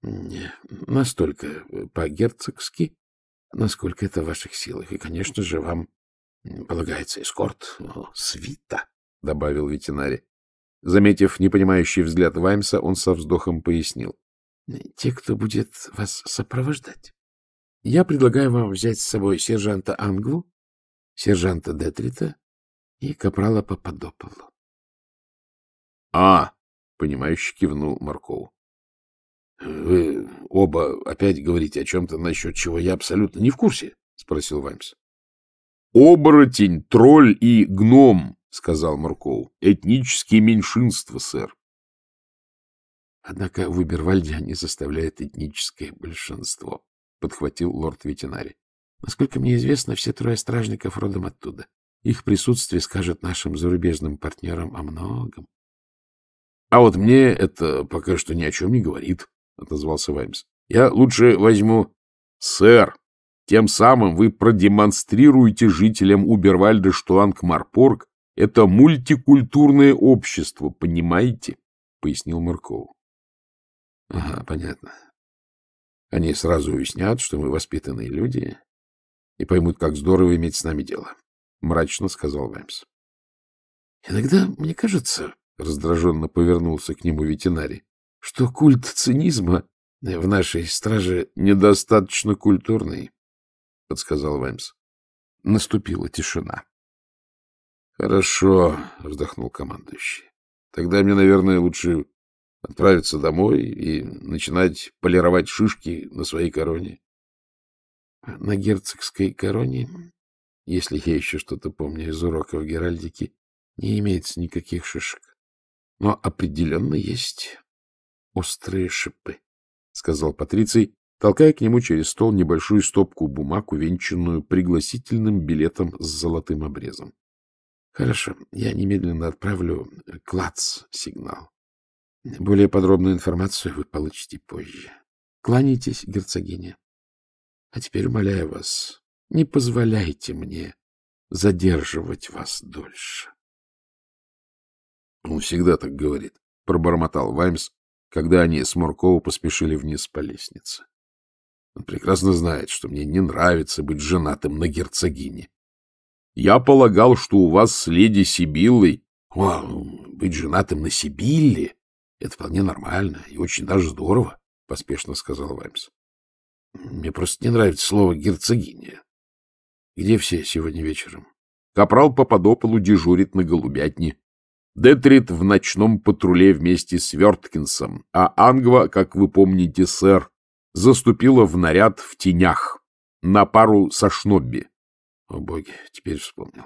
настолько э, по-герцогски, насколько это в ваших силах. И, конечно же, вам полагается эскорт, свита, — добавил ветеринарий. Заметив непонимающий взгляд Ваймса, он со вздохом пояснил. — Те, кто будет вас сопровождать. Я предлагаю вам взять с собой сержанта Англу, сержанта Детрита и капрала Пападополу. — А! — понимающе кивнул Марков. — Вы оба опять говорите о чем-то, насчет чего я абсолютно не в курсе? — спросил Ваймс. — Оборотень, тролль и гном, — сказал Марков. — Этнические меньшинства, сэр. Однако в Убервальде они составляют этническое большинство, — подхватил лорд-ветеринарий. — Насколько мне известно, все трое стражников родом оттуда. Их присутствие скажет нашим зарубежным партнерам о многом. — А вот мне это пока что ни о чем не говорит, — отозвался Ваймс. — Я лучше возьму... — Сэр, тем самым вы продемонстрируете жителям Убервальда, что Ангмарпорг — это мультикультурное общество, понимаете? — пояснил Марков. — Ага, понятно. Они сразу уяснят, что мы воспитанные люди, и поймут, как здорово иметь с нами дело, — мрачно сказал Ваймс. — Иногда, мне кажется, — раздраженно повернулся к нему ветеринарий, — что культ цинизма в нашей страже недостаточно культурный, — подсказал Ваймс. Наступила тишина. — Хорошо, — вздохнул командующий. — Тогда мне, наверное, лучше отправиться домой и начинать полировать шишки на своей короне. На герцогской короне, если я еще что-то помню из уроков Геральдики, не имеется никаких шишек. Но определенно есть острые шипы, — сказал Патриций, толкая к нему через стол небольшую стопку бумаг, увенчанную пригласительным билетом с золотым обрезом. — Хорошо, я немедленно отправлю клац-сигнал. Более подробную информацию вы получите позже. Кланяйтесь, герцогиня. А теперь умоляю вас, не позволяйте мне задерживать вас дольше. Он всегда так говорит, — пробормотал Ваймс, когда они с Муркова поспешили вниз по лестнице. Он прекрасно знает, что мне не нравится быть женатым на герцогине. Я полагал, что у вас с леди Сибиллой... О, быть женатым на Сибилле — Это вполне нормально и очень даже здорово, — поспешно сказал Ваймс. — Мне просто не нравится слово «герцогиня». — Где все сегодня вечером? Капрал Попадополу дежурит на голубятне. Детрит в ночном патруле вместе с Верткинсом, а Ангва, как вы помните, сэр, заступила в наряд в тенях на пару со Шнобби. О, боги, теперь вспомнил.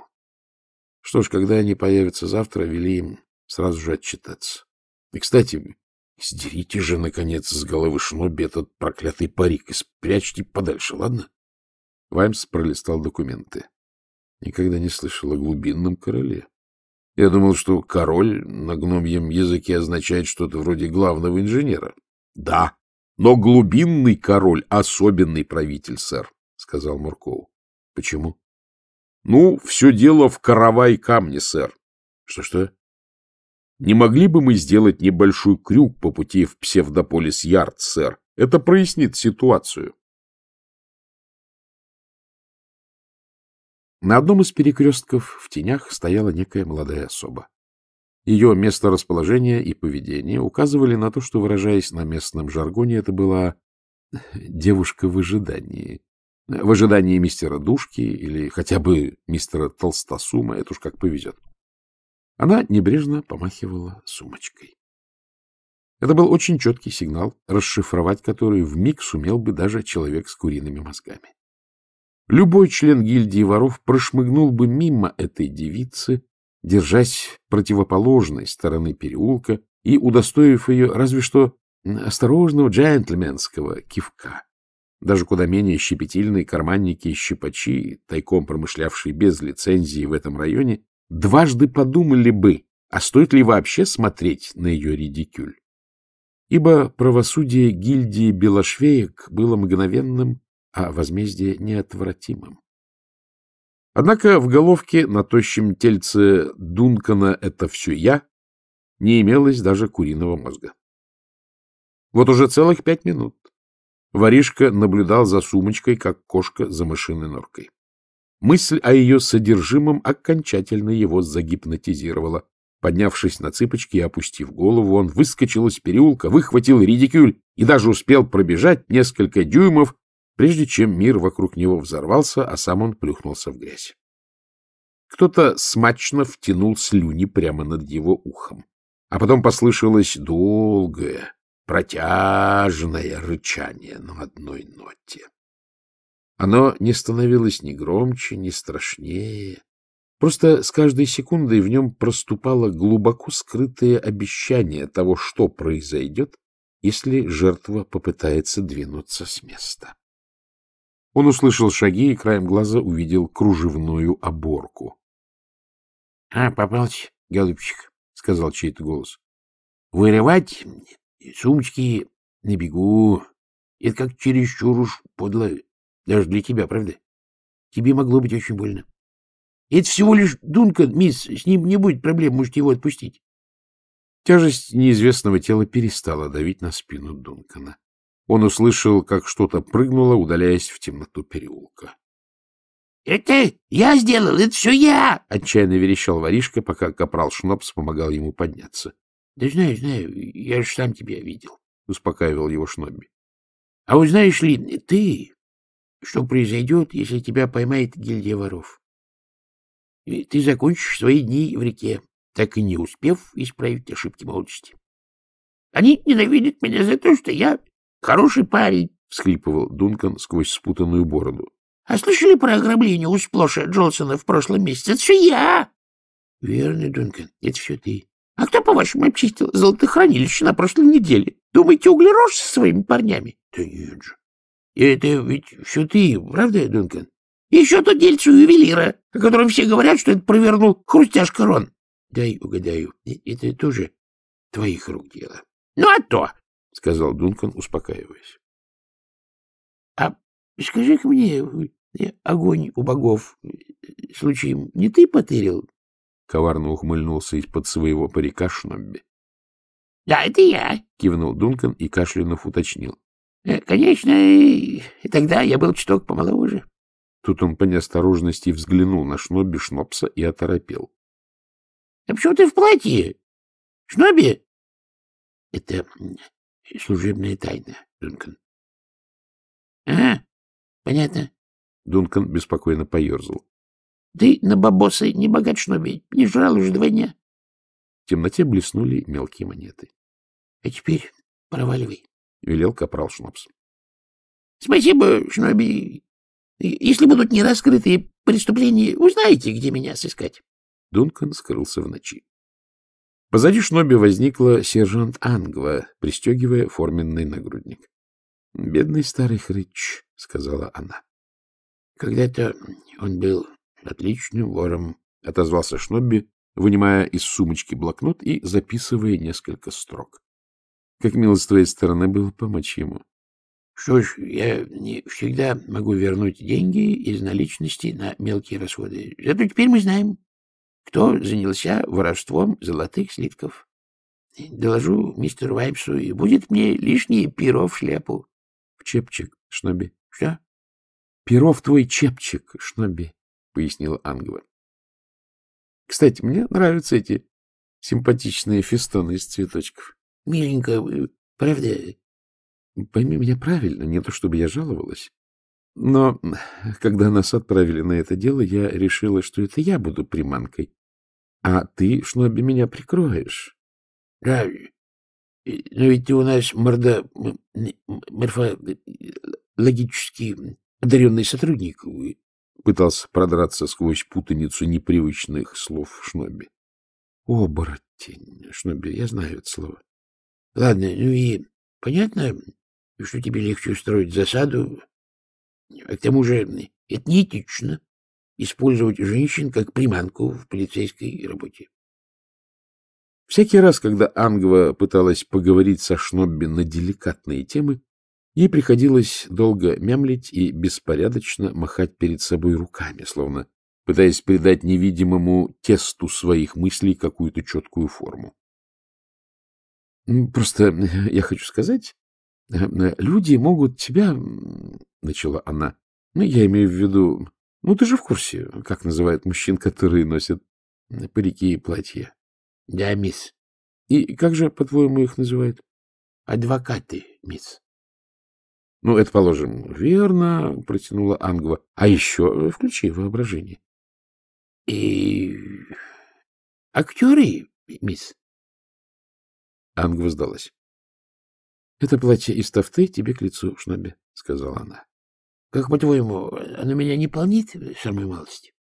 Что ж, когда они появятся завтра, вели им сразу же отчитаться. И, кстати, сдерите же, наконец, с головы Шнуби этот проклятый парик и спрячьте подальше, ладно? Ваймс пролистал документы. Никогда не слышал о глубинном короле. Я думал, что король на гномьем языке означает что-то вроде главного инженера. — Да, но глубинный король — особенный правитель, сэр, — сказал Мурков. — Почему? — Ну, все дело в каравай камне, сэр. Что — Что-что? Не могли бы мы сделать небольшой крюк по пути в псевдополис-ярд, сэр? Это прояснит ситуацию. На одном из перекрестков в тенях стояла некая молодая особа. Ее месторасположение и поведение указывали на то, что, выражаясь на местном жаргоне, это была девушка в ожидании. В ожидании мистера Душки или хотя бы мистера Толстосума, это уж как повезет. Она небрежно помахивала сумочкой. Это был очень четкий сигнал, расшифровать который в миг сумел бы даже человек с куриными мозгами. Любой член гильдии воров прошмыгнул бы мимо этой девицы, держась противоположной стороны переулка и удостоив ее разве что осторожного джентльменского кивка. Даже куда менее щепетильные карманники и щипачи, тайком промышлявшие без лицензии в этом районе, дважды подумали бы, а стоит ли вообще смотреть на ее редикюль. Ибо правосудие гильдии Белошвеек было мгновенным, а возмездие неотвратимым. Однако в головке на тощем тельце Дункана «это все я» не имелось даже куриного мозга. Вот уже целых пять минут воришка наблюдал за сумочкой, как кошка за мышиной норкой. Мысль о ее содержимом окончательно его загипнотизировала. Поднявшись на цыпочки и опустив голову, он выскочил из переулка, выхватил ридикюль и даже успел пробежать несколько дюймов, прежде чем мир вокруг него взорвался, а сам он плюхнулся в грязь. Кто-то смачно втянул слюни прямо над его ухом, а потом послышалось долгое, протяжное рычание на одной ноте. Оно не становилось ни громче, ни страшнее. Просто с каждой секундой в нем проступало глубоко скрытое обещание того, что произойдет, если жертва попытается двинуться с места. Он услышал шаги и краем глаза увидел кружевную оборку. — А, попался, голубчик, — сказал чей-то голос. — Вырывать сумочки не бегу. Это как чересчур уж подло даже для тебя, правда? Тебе могло быть очень больно. Это всего лишь Дункан, мисс, с ним не будет проблем, можете его отпустить. Тяжесть неизвестного тела перестала давить на спину Дункана. Он услышал, как что-то прыгнуло, удаляясь в темноту переулка. — Это я сделал, это все я! — отчаянно верещал воришка, пока капрал Шнопс помогал ему подняться. — Да знаю, знаю, я же сам тебя видел, — успокаивал его Шнобби. — А вот знаешь ли, ты что произойдет, если тебя поймает гильдия воров. И ты закончишь свои дни в реке, так и не успев исправить ошибки молодости. Они ненавидят меня за то, что я хороший парень, — всхлипывал Дункан сквозь спутанную бороду. — А слышали про ограбление у Сплоша Джолсона в прошлом месяце? Это же я! — Верно, Дункан, это все ты. — А кто, по-вашему, обчистил золотохранилище на прошлой неделе? Думаете, углерож со своими парнями? — Да нет же. Это ведь все ты, правда, Дункан? Еще тот дельце ювелира, о котором все говорят, что это провернул хрустяшка Рон. Дай угадаю, это тоже твоих рук дело. Ну, а то, — сказал Дункан, успокаиваясь. — А скажи-ка мне, э, огонь у богов, э, случаем, не ты потырил? — коварно ухмыльнулся из-под своего парика Шнобби. — Да, это я, — кивнул Дункан и кашлянув уточнил. Э, конечно, и тогда я был чуток помоложе. Тут он по неосторожности взглянул на Шноби Шнопса и оторопел. — А почему ты в платье? Шноби? — Это служебная тайна, Дункан. — А, понятно. Дункан беспокойно поерзал. — Ты на бабосы не богат, Шноби, не жрал уже два дня. В темноте блеснули мелкие монеты. — А теперь проваливай. — велел капрал Шнобс. Спасибо, Шноби. Если будут нераскрытые преступления, узнаете, где меня сыскать. Дункан скрылся в ночи. Позади Шноби возникла сержант Ангва, пристегивая форменный нагрудник. — Бедный старый хрыч, — сказала она. — Когда-то он был отличным вором, — отозвался Шноби, вынимая из сумочки блокнот и записывая несколько строк. Как мило с твоей стороны было помочь ему. — Что ж, я не всегда могу вернуть деньги из наличности на мелкие расходы. Зато теперь мы знаем, кто занялся воровством золотых слитков. Доложу мистеру Ваймсу, и будет мне лишнее перо в шляпу. — В чепчик, Шноби. — Что? — Перо в твой чепчик, Шноби, — пояснила Ангва. — Кстати, мне нравятся эти симпатичные фестоны из цветочков. Миленько, правда? Пойми меня правильно, не то чтобы я жаловалась. Но когда нас отправили на это дело, я решила, что это я буду приманкой. А ты, Шноби, меня прикроешь. Да, но ведь ты у нас морда... морфологически э, одаренный сотрудник. Пытался продраться сквозь путаницу непривычных слов Шноби. Оборотень, Шноби, я знаю это слово. Ладно, ну и понятно, что тебе легче устроить засаду. А к тому же это использовать женщин как приманку в полицейской работе. Всякий раз, когда Ангва пыталась поговорить со Шнобби на деликатные темы, ей приходилось долго мямлить и беспорядочно махать перед собой руками, словно пытаясь придать невидимому тесту своих мыслей какую-то четкую форму. — Просто я хочу сказать, э, э, люди могут тебя... — начала она. — Ну, я имею в виду... Ну, ты же в курсе, как называют мужчин, которые носят парики и платья. — Да, мисс. — И как же, по-твоему, их называют? — Адвокаты, мисс. — Ну, это положим. — Верно, — протянула Ангва. — А еще включи воображение. — И э, актеры, мисс. Ангва сдалась. — Это платье из тофты тебе к лицу, Шноби, — сказала она. — Как, по-твоему, оно меня не полнит в самой малости?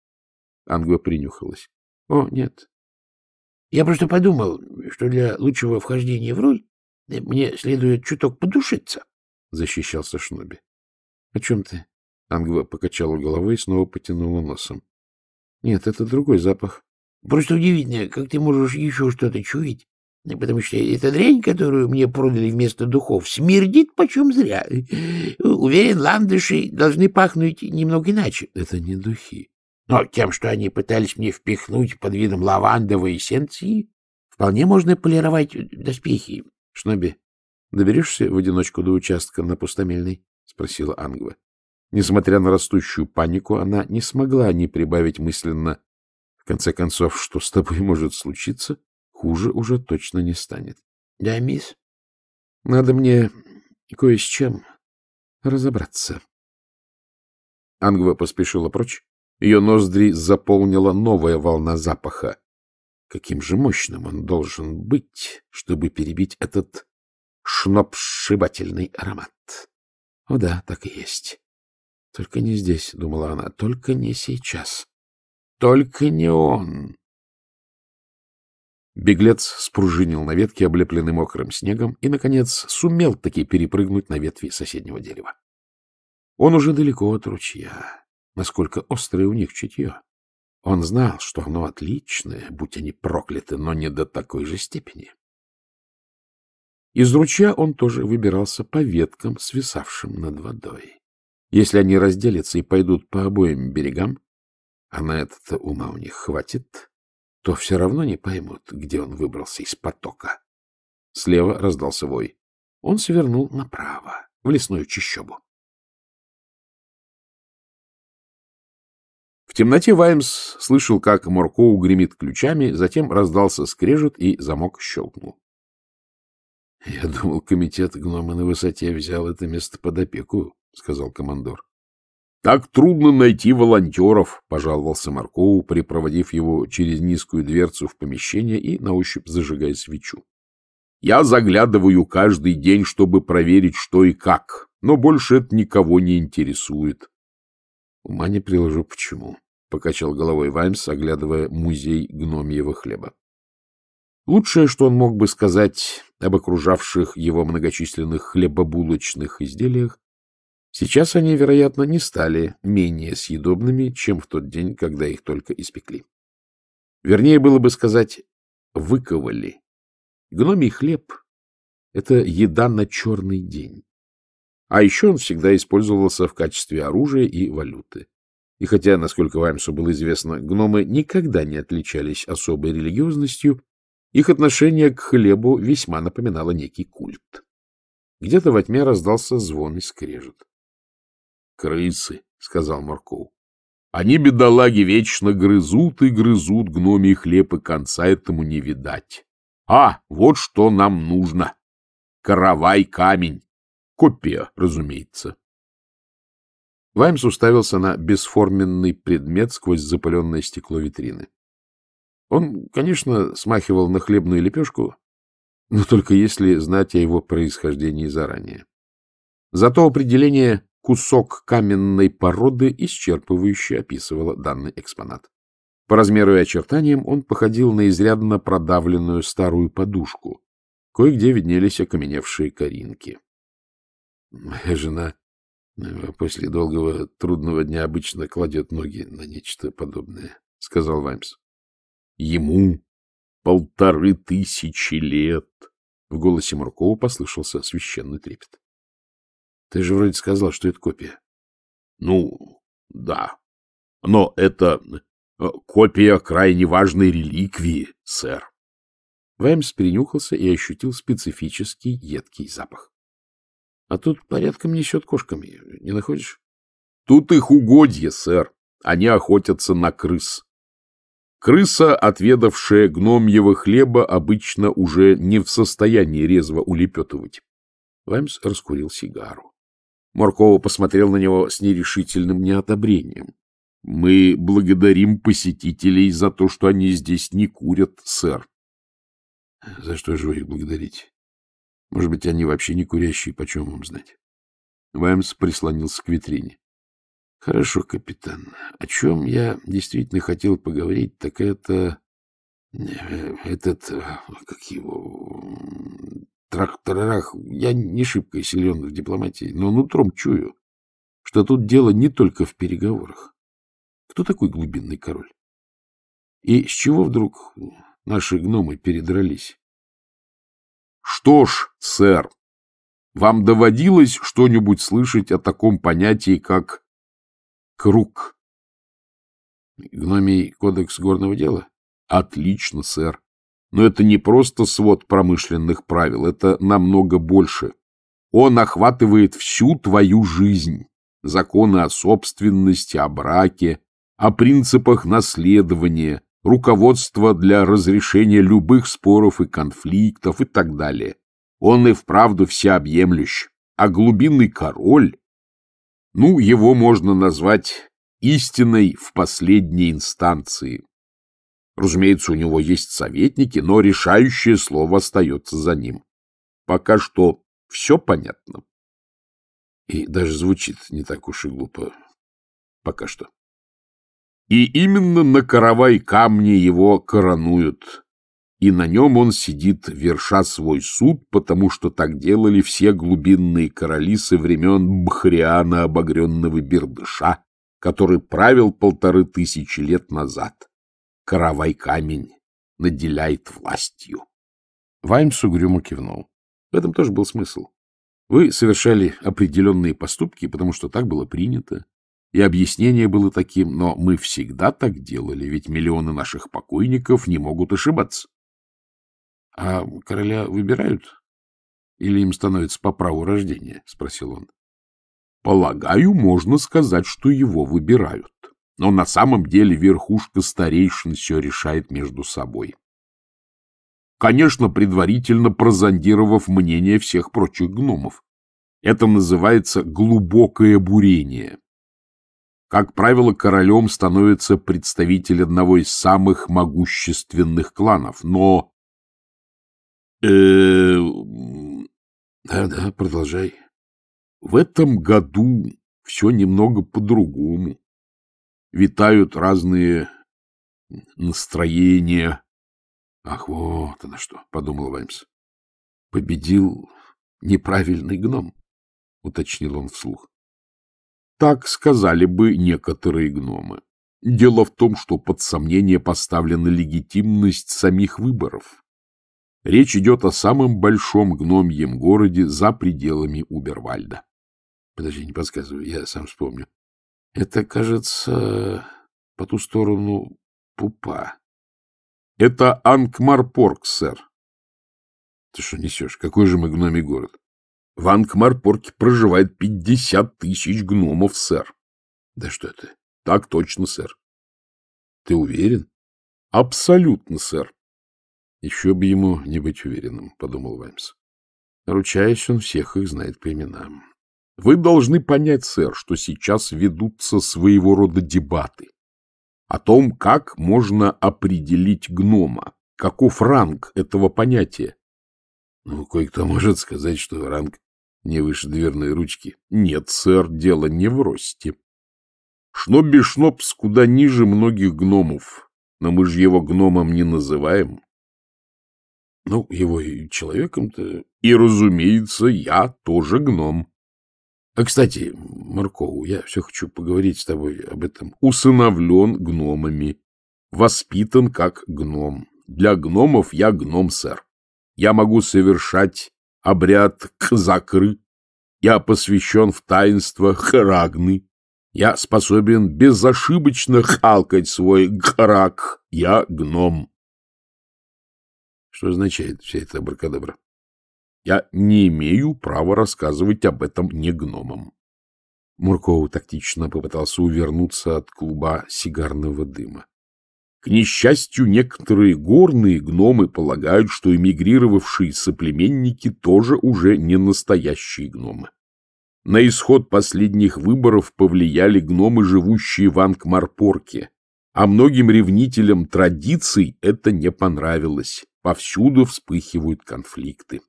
Ангва принюхалась. — О, нет. — Я просто подумал, что для лучшего вхождения в роль э, мне следует чуток подушиться, — защищался Шноби. — О чем ты? — Ангва покачала головой и снова потянула носом. — Нет, это другой запах. — Просто удивительно, как ты можешь еще что-то чуять, потому что эта дрянь, которую мне продали вместо духов, смердит почем зря. Уверен, ландыши должны пахнуть немного иначе. Это не духи. Но тем, что они пытались мне впихнуть под видом лавандовой эссенции, вполне можно полировать доспехи. — Шноби, доберешься в одиночку до участка на пустомельной? — спросила Ангва. Несмотря на растущую панику, она не смогла не прибавить мысленно. В конце концов, что с тобой может случиться? — хуже уже точно не станет. — Да, мисс? — Надо мне кое с чем разобраться. Ангва поспешила прочь. Ее ноздри заполнила новая волна запаха. Каким же мощным он должен быть, чтобы перебить этот шнопсшибательный аромат? О да, так и есть. Только не здесь, — думала она, — только не сейчас. Только не он. Беглец спружинил на ветке, облепленный мокрым снегом, и, наконец, сумел таки перепрыгнуть на ветви соседнего дерева. Он уже далеко от ручья. Насколько острое у них чутье. Он знал, что оно отличное, будь они прокляты, но не до такой же степени. Из ручья он тоже выбирался по веткам, свисавшим над водой. Если они разделятся и пойдут по обоим берегам, а на это-то ума у них хватит, то все равно не поймут, где он выбрался из потока. Слева раздался вой. Он свернул направо, в лесную чащобу. В темноте Ваймс слышал, как Моркоу гремит ключами, затем раздался скрежет, и замок щелкнул. — Я думал, комитет гнома на высоте взял это место под опеку, — сказал командор. Так трудно найти волонтеров, — пожаловался Маркову, припроводив его через низкую дверцу в помещение и на ощупь зажигая свечу. Я заглядываю каждый день, чтобы проверить, что и как, но больше это никого не интересует. Ума не приложу, почему, — покачал головой Ваймс, оглядывая музей гномьего хлеба. Лучшее, что он мог бы сказать об окружавших его многочисленных хлебобулочных изделиях, Сейчас они, вероятно, не стали менее съедобными, чем в тот день, когда их только испекли. Вернее, было бы сказать, выковали. Гномий хлеб — это еда на черный день. А еще он всегда использовался в качестве оружия и валюты. И хотя, насколько Ваймсу было известно, гномы никогда не отличались особой религиозностью, их отношение к хлебу весьма напоминало некий культ. Где-то во тьме раздался звон и скрежет крысы, — сказал Марков. Они, бедолаги, вечно грызут и грызут гномий хлеб, и конца этому не видать. А, вот что нам нужно. Каравай камень. Копия, разумеется. Ваймс уставился на бесформенный предмет сквозь запыленное стекло витрины. Он, конечно, смахивал на хлебную лепешку, но только если знать о его происхождении заранее. Зато определение кусок каменной породы, исчерпывающе описывала данный экспонат. По размеру и очертаниям он походил на изрядно продавленную старую подушку. Кое-где виднелись окаменевшие коринки. Моя жена э, после долгого трудного дня обычно кладет ноги на нечто подобное, — сказал Ваймс. — Ему полторы тысячи лет! — в голосе Муркова послышался священный трепет. Ты же вроде сказал, что это копия. Ну, да. Но это э, копия крайне важной реликвии, сэр. Ваймс перенюхался и ощутил специфический едкий запах. — А тут порядком несет кошками, не находишь? — Тут их угодье, сэр. Они охотятся на крыс. Крыса, отведавшая гномьего хлеба, обычно уже не в состоянии резво улепетывать. Ваймс раскурил сигару. Моркова посмотрел на него с нерешительным неодобрением. — Мы благодарим посетителей за то, что они здесь не курят, сэр. — За что же вы их благодарите? Может быть, они вообще не курящие, почем вам знать? Ваймс прислонился к витрине. — Хорошо, капитан. О чем я действительно хотел поговорить, так это... Э, этот... Э, как его... Трах-тарарах, я не шибко силен в дипломатии, но нутром чую, что тут дело не только в переговорах. Кто такой глубинный король? И с чего вдруг наши гномы передрались? — Что ж, сэр, вам доводилось что-нибудь слышать о таком понятии, как круг? — Гномий кодекс горного дела? — Отлично, сэр. Но это не просто свод промышленных правил, это намного больше. Он охватывает всю твою жизнь. Законы о собственности, о браке, о принципах наследования, руководство для разрешения любых споров и конфликтов и так далее. Он и вправду всеобъемлющ. А глубинный король, ну, его можно назвать истиной в последней инстанции. Разумеется, у него есть советники, но решающее слово остается за ним. Пока что все понятно. И даже звучит не так уж и глупо. Пока что. И именно на каравай камни его коронуют. И на нем он сидит, верша свой суд, потому что так делали все глубинные короли со времен Бхриана обогренного Бердыша, который правил полторы тысячи лет назад. Каравай камень наделяет властью. Ваймс угрюмо кивнул. В этом тоже был смысл. Вы совершали определенные поступки, потому что так было принято. И объяснение было таким, но мы всегда так делали, ведь миллионы наших покойников не могут ошибаться. — А короля выбирают? Или им становится по праву рождения? — спросил он. — Полагаю, можно сказать, что его выбирают но на самом деле верхушка старейшин все решает между собой. Конечно, предварительно прозондировав мнение всех прочих гномов. Это называется глубокое бурение. Как правило, королем становится представитель одного из самых могущественных кланов, но... Да-да, э, продолжай. В этом году все немного по-другому витают разные настроения. Ах, вот она что, — подумал Ваймс. Победил неправильный гном, — уточнил он вслух. Так сказали бы некоторые гномы. Дело в том, что под сомнение поставлена легитимность самих выборов. Речь идет о самом большом гномьем городе за пределами Убервальда. Подожди, не подсказывай, я сам вспомню. Это, кажется, по ту сторону пупа. — Это Анкмарпорг, сэр. — Ты что несешь? Какой же мы гномий город? — В Анкмарпорке проживает пятьдесят тысяч гномов, сэр. — Да что ты? — Так точно, сэр. — Ты уверен? — Абсолютно, сэр. — Еще бы ему не быть уверенным, — подумал Ваймс. Ручаясь, он всех их знает по именам. Вы должны понять, сэр, что сейчас ведутся своего рода дебаты о том, как можно определить гнома, каков ранг этого понятия. Ну, кое-кто может сказать, что ранг не выше дверной ручки. Нет, сэр, дело не в росте. Шноби Шнобс куда ниже многих гномов, но мы же его гномом не называем. Ну, его и человеком-то... И, разумеется, я тоже гном. А, кстати, Маркову, я все хочу поговорить с тобой об этом. Усыновлен гномами. Воспитан как гном. Для гномов я гном, сэр. Я могу совершать обряд Кзакры. Я посвящен в таинство Харагны. Я способен безошибочно халкать свой грак. Я гном. Что означает вся эта абракадабра? Я не имею права рассказывать об этом не гномам. Муркоу тактично попытался увернуться от клуба сигарного дыма. К несчастью, некоторые горные гномы полагают, что эмигрировавшие соплеменники тоже уже не настоящие гномы. На исход последних выборов повлияли гномы, живущие в Ангмарпорке, а многим ревнителям традиций это не понравилось. Повсюду вспыхивают конфликты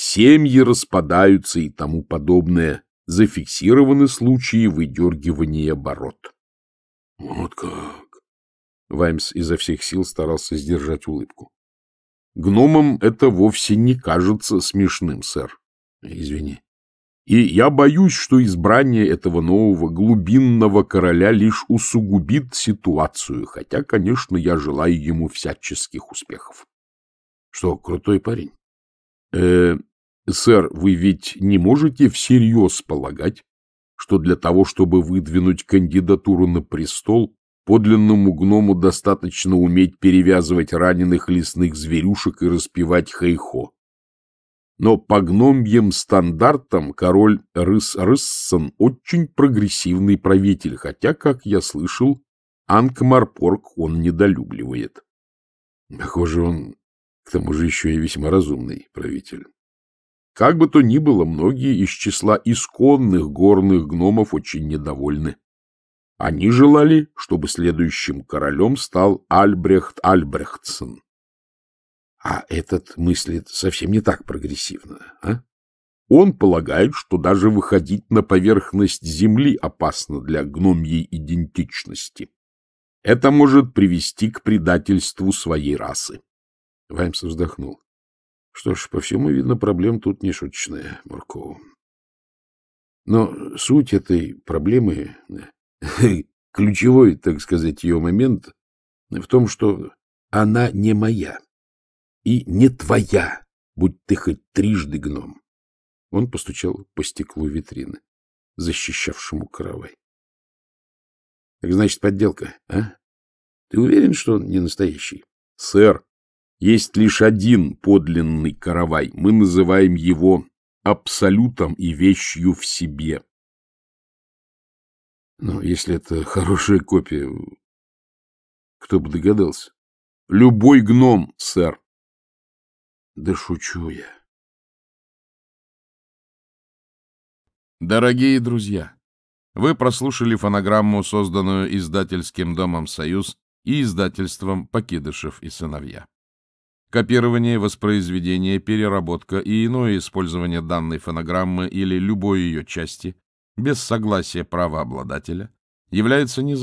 семьи распадаются и тому подобное. Зафиксированы случаи выдергивания оборот. Вот как! Ваймс изо всех сил старался сдержать улыбку. — Гномам это вовсе не кажется смешным, сэр. — Извини. И я боюсь, что избрание этого нового глубинного короля лишь усугубит ситуацию, хотя, конечно, я желаю ему всяческих успехов. — Что, крутой парень? Э, Сэр, вы ведь не можете всерьез полагать, что для того, чтобы выдвинуть кандидатуру на престол, подлинному гному достаточно уметь перевязывать раненых лесных зверюшек и распевать хайхо. Но по гномьим стандартам король Рыс-Рыссон очень прогрессивный правитель, хотя, как я слышал, Анкмарпорг он недолюбливает. Похоже, он к тому же еще и весьма разумный правитель. Как бы то ни было, многие из числа исконных горных гномов очень недовольны. Они желали, чтобы следующим королем стал Альбрехт Альбрехтсон. А этот мыслит совсем не так прогрессивно, а? Он полагает, что даже выходить на поверхность Земли опасно для гномьей идентичности. Это может привести к предательству своей расы. Ваймс вздохнул. Что ж, по всему видно, проблем тут не шуточная, Мурко. Но суть этой проблемы, *laughs* ключевой, так сказать, ее момент, в том, что она не моя и не твоя, будь ты хоть трижды гном. Он постучал по стеклу витрины, защищавшему каравай. — Так значит, подделка, а? Ты уверен, что он не настоящий? — Сэр, есть лишь один подлинный каравай, мы называем его абсолютом и вещью в себе. Но ну, если это хорошая копия, кто бы догадался? Любой гном, сэр. Да шучу я. Дорогие друзья, вы прослушали фонограмму, созданную издательским домом «Союз» и издательством «Покидышев и сыновья». Копирование, воспроизведение, переработка и иное использование данной фонограммы или любой ее части без согласия правообладателя является незаконным.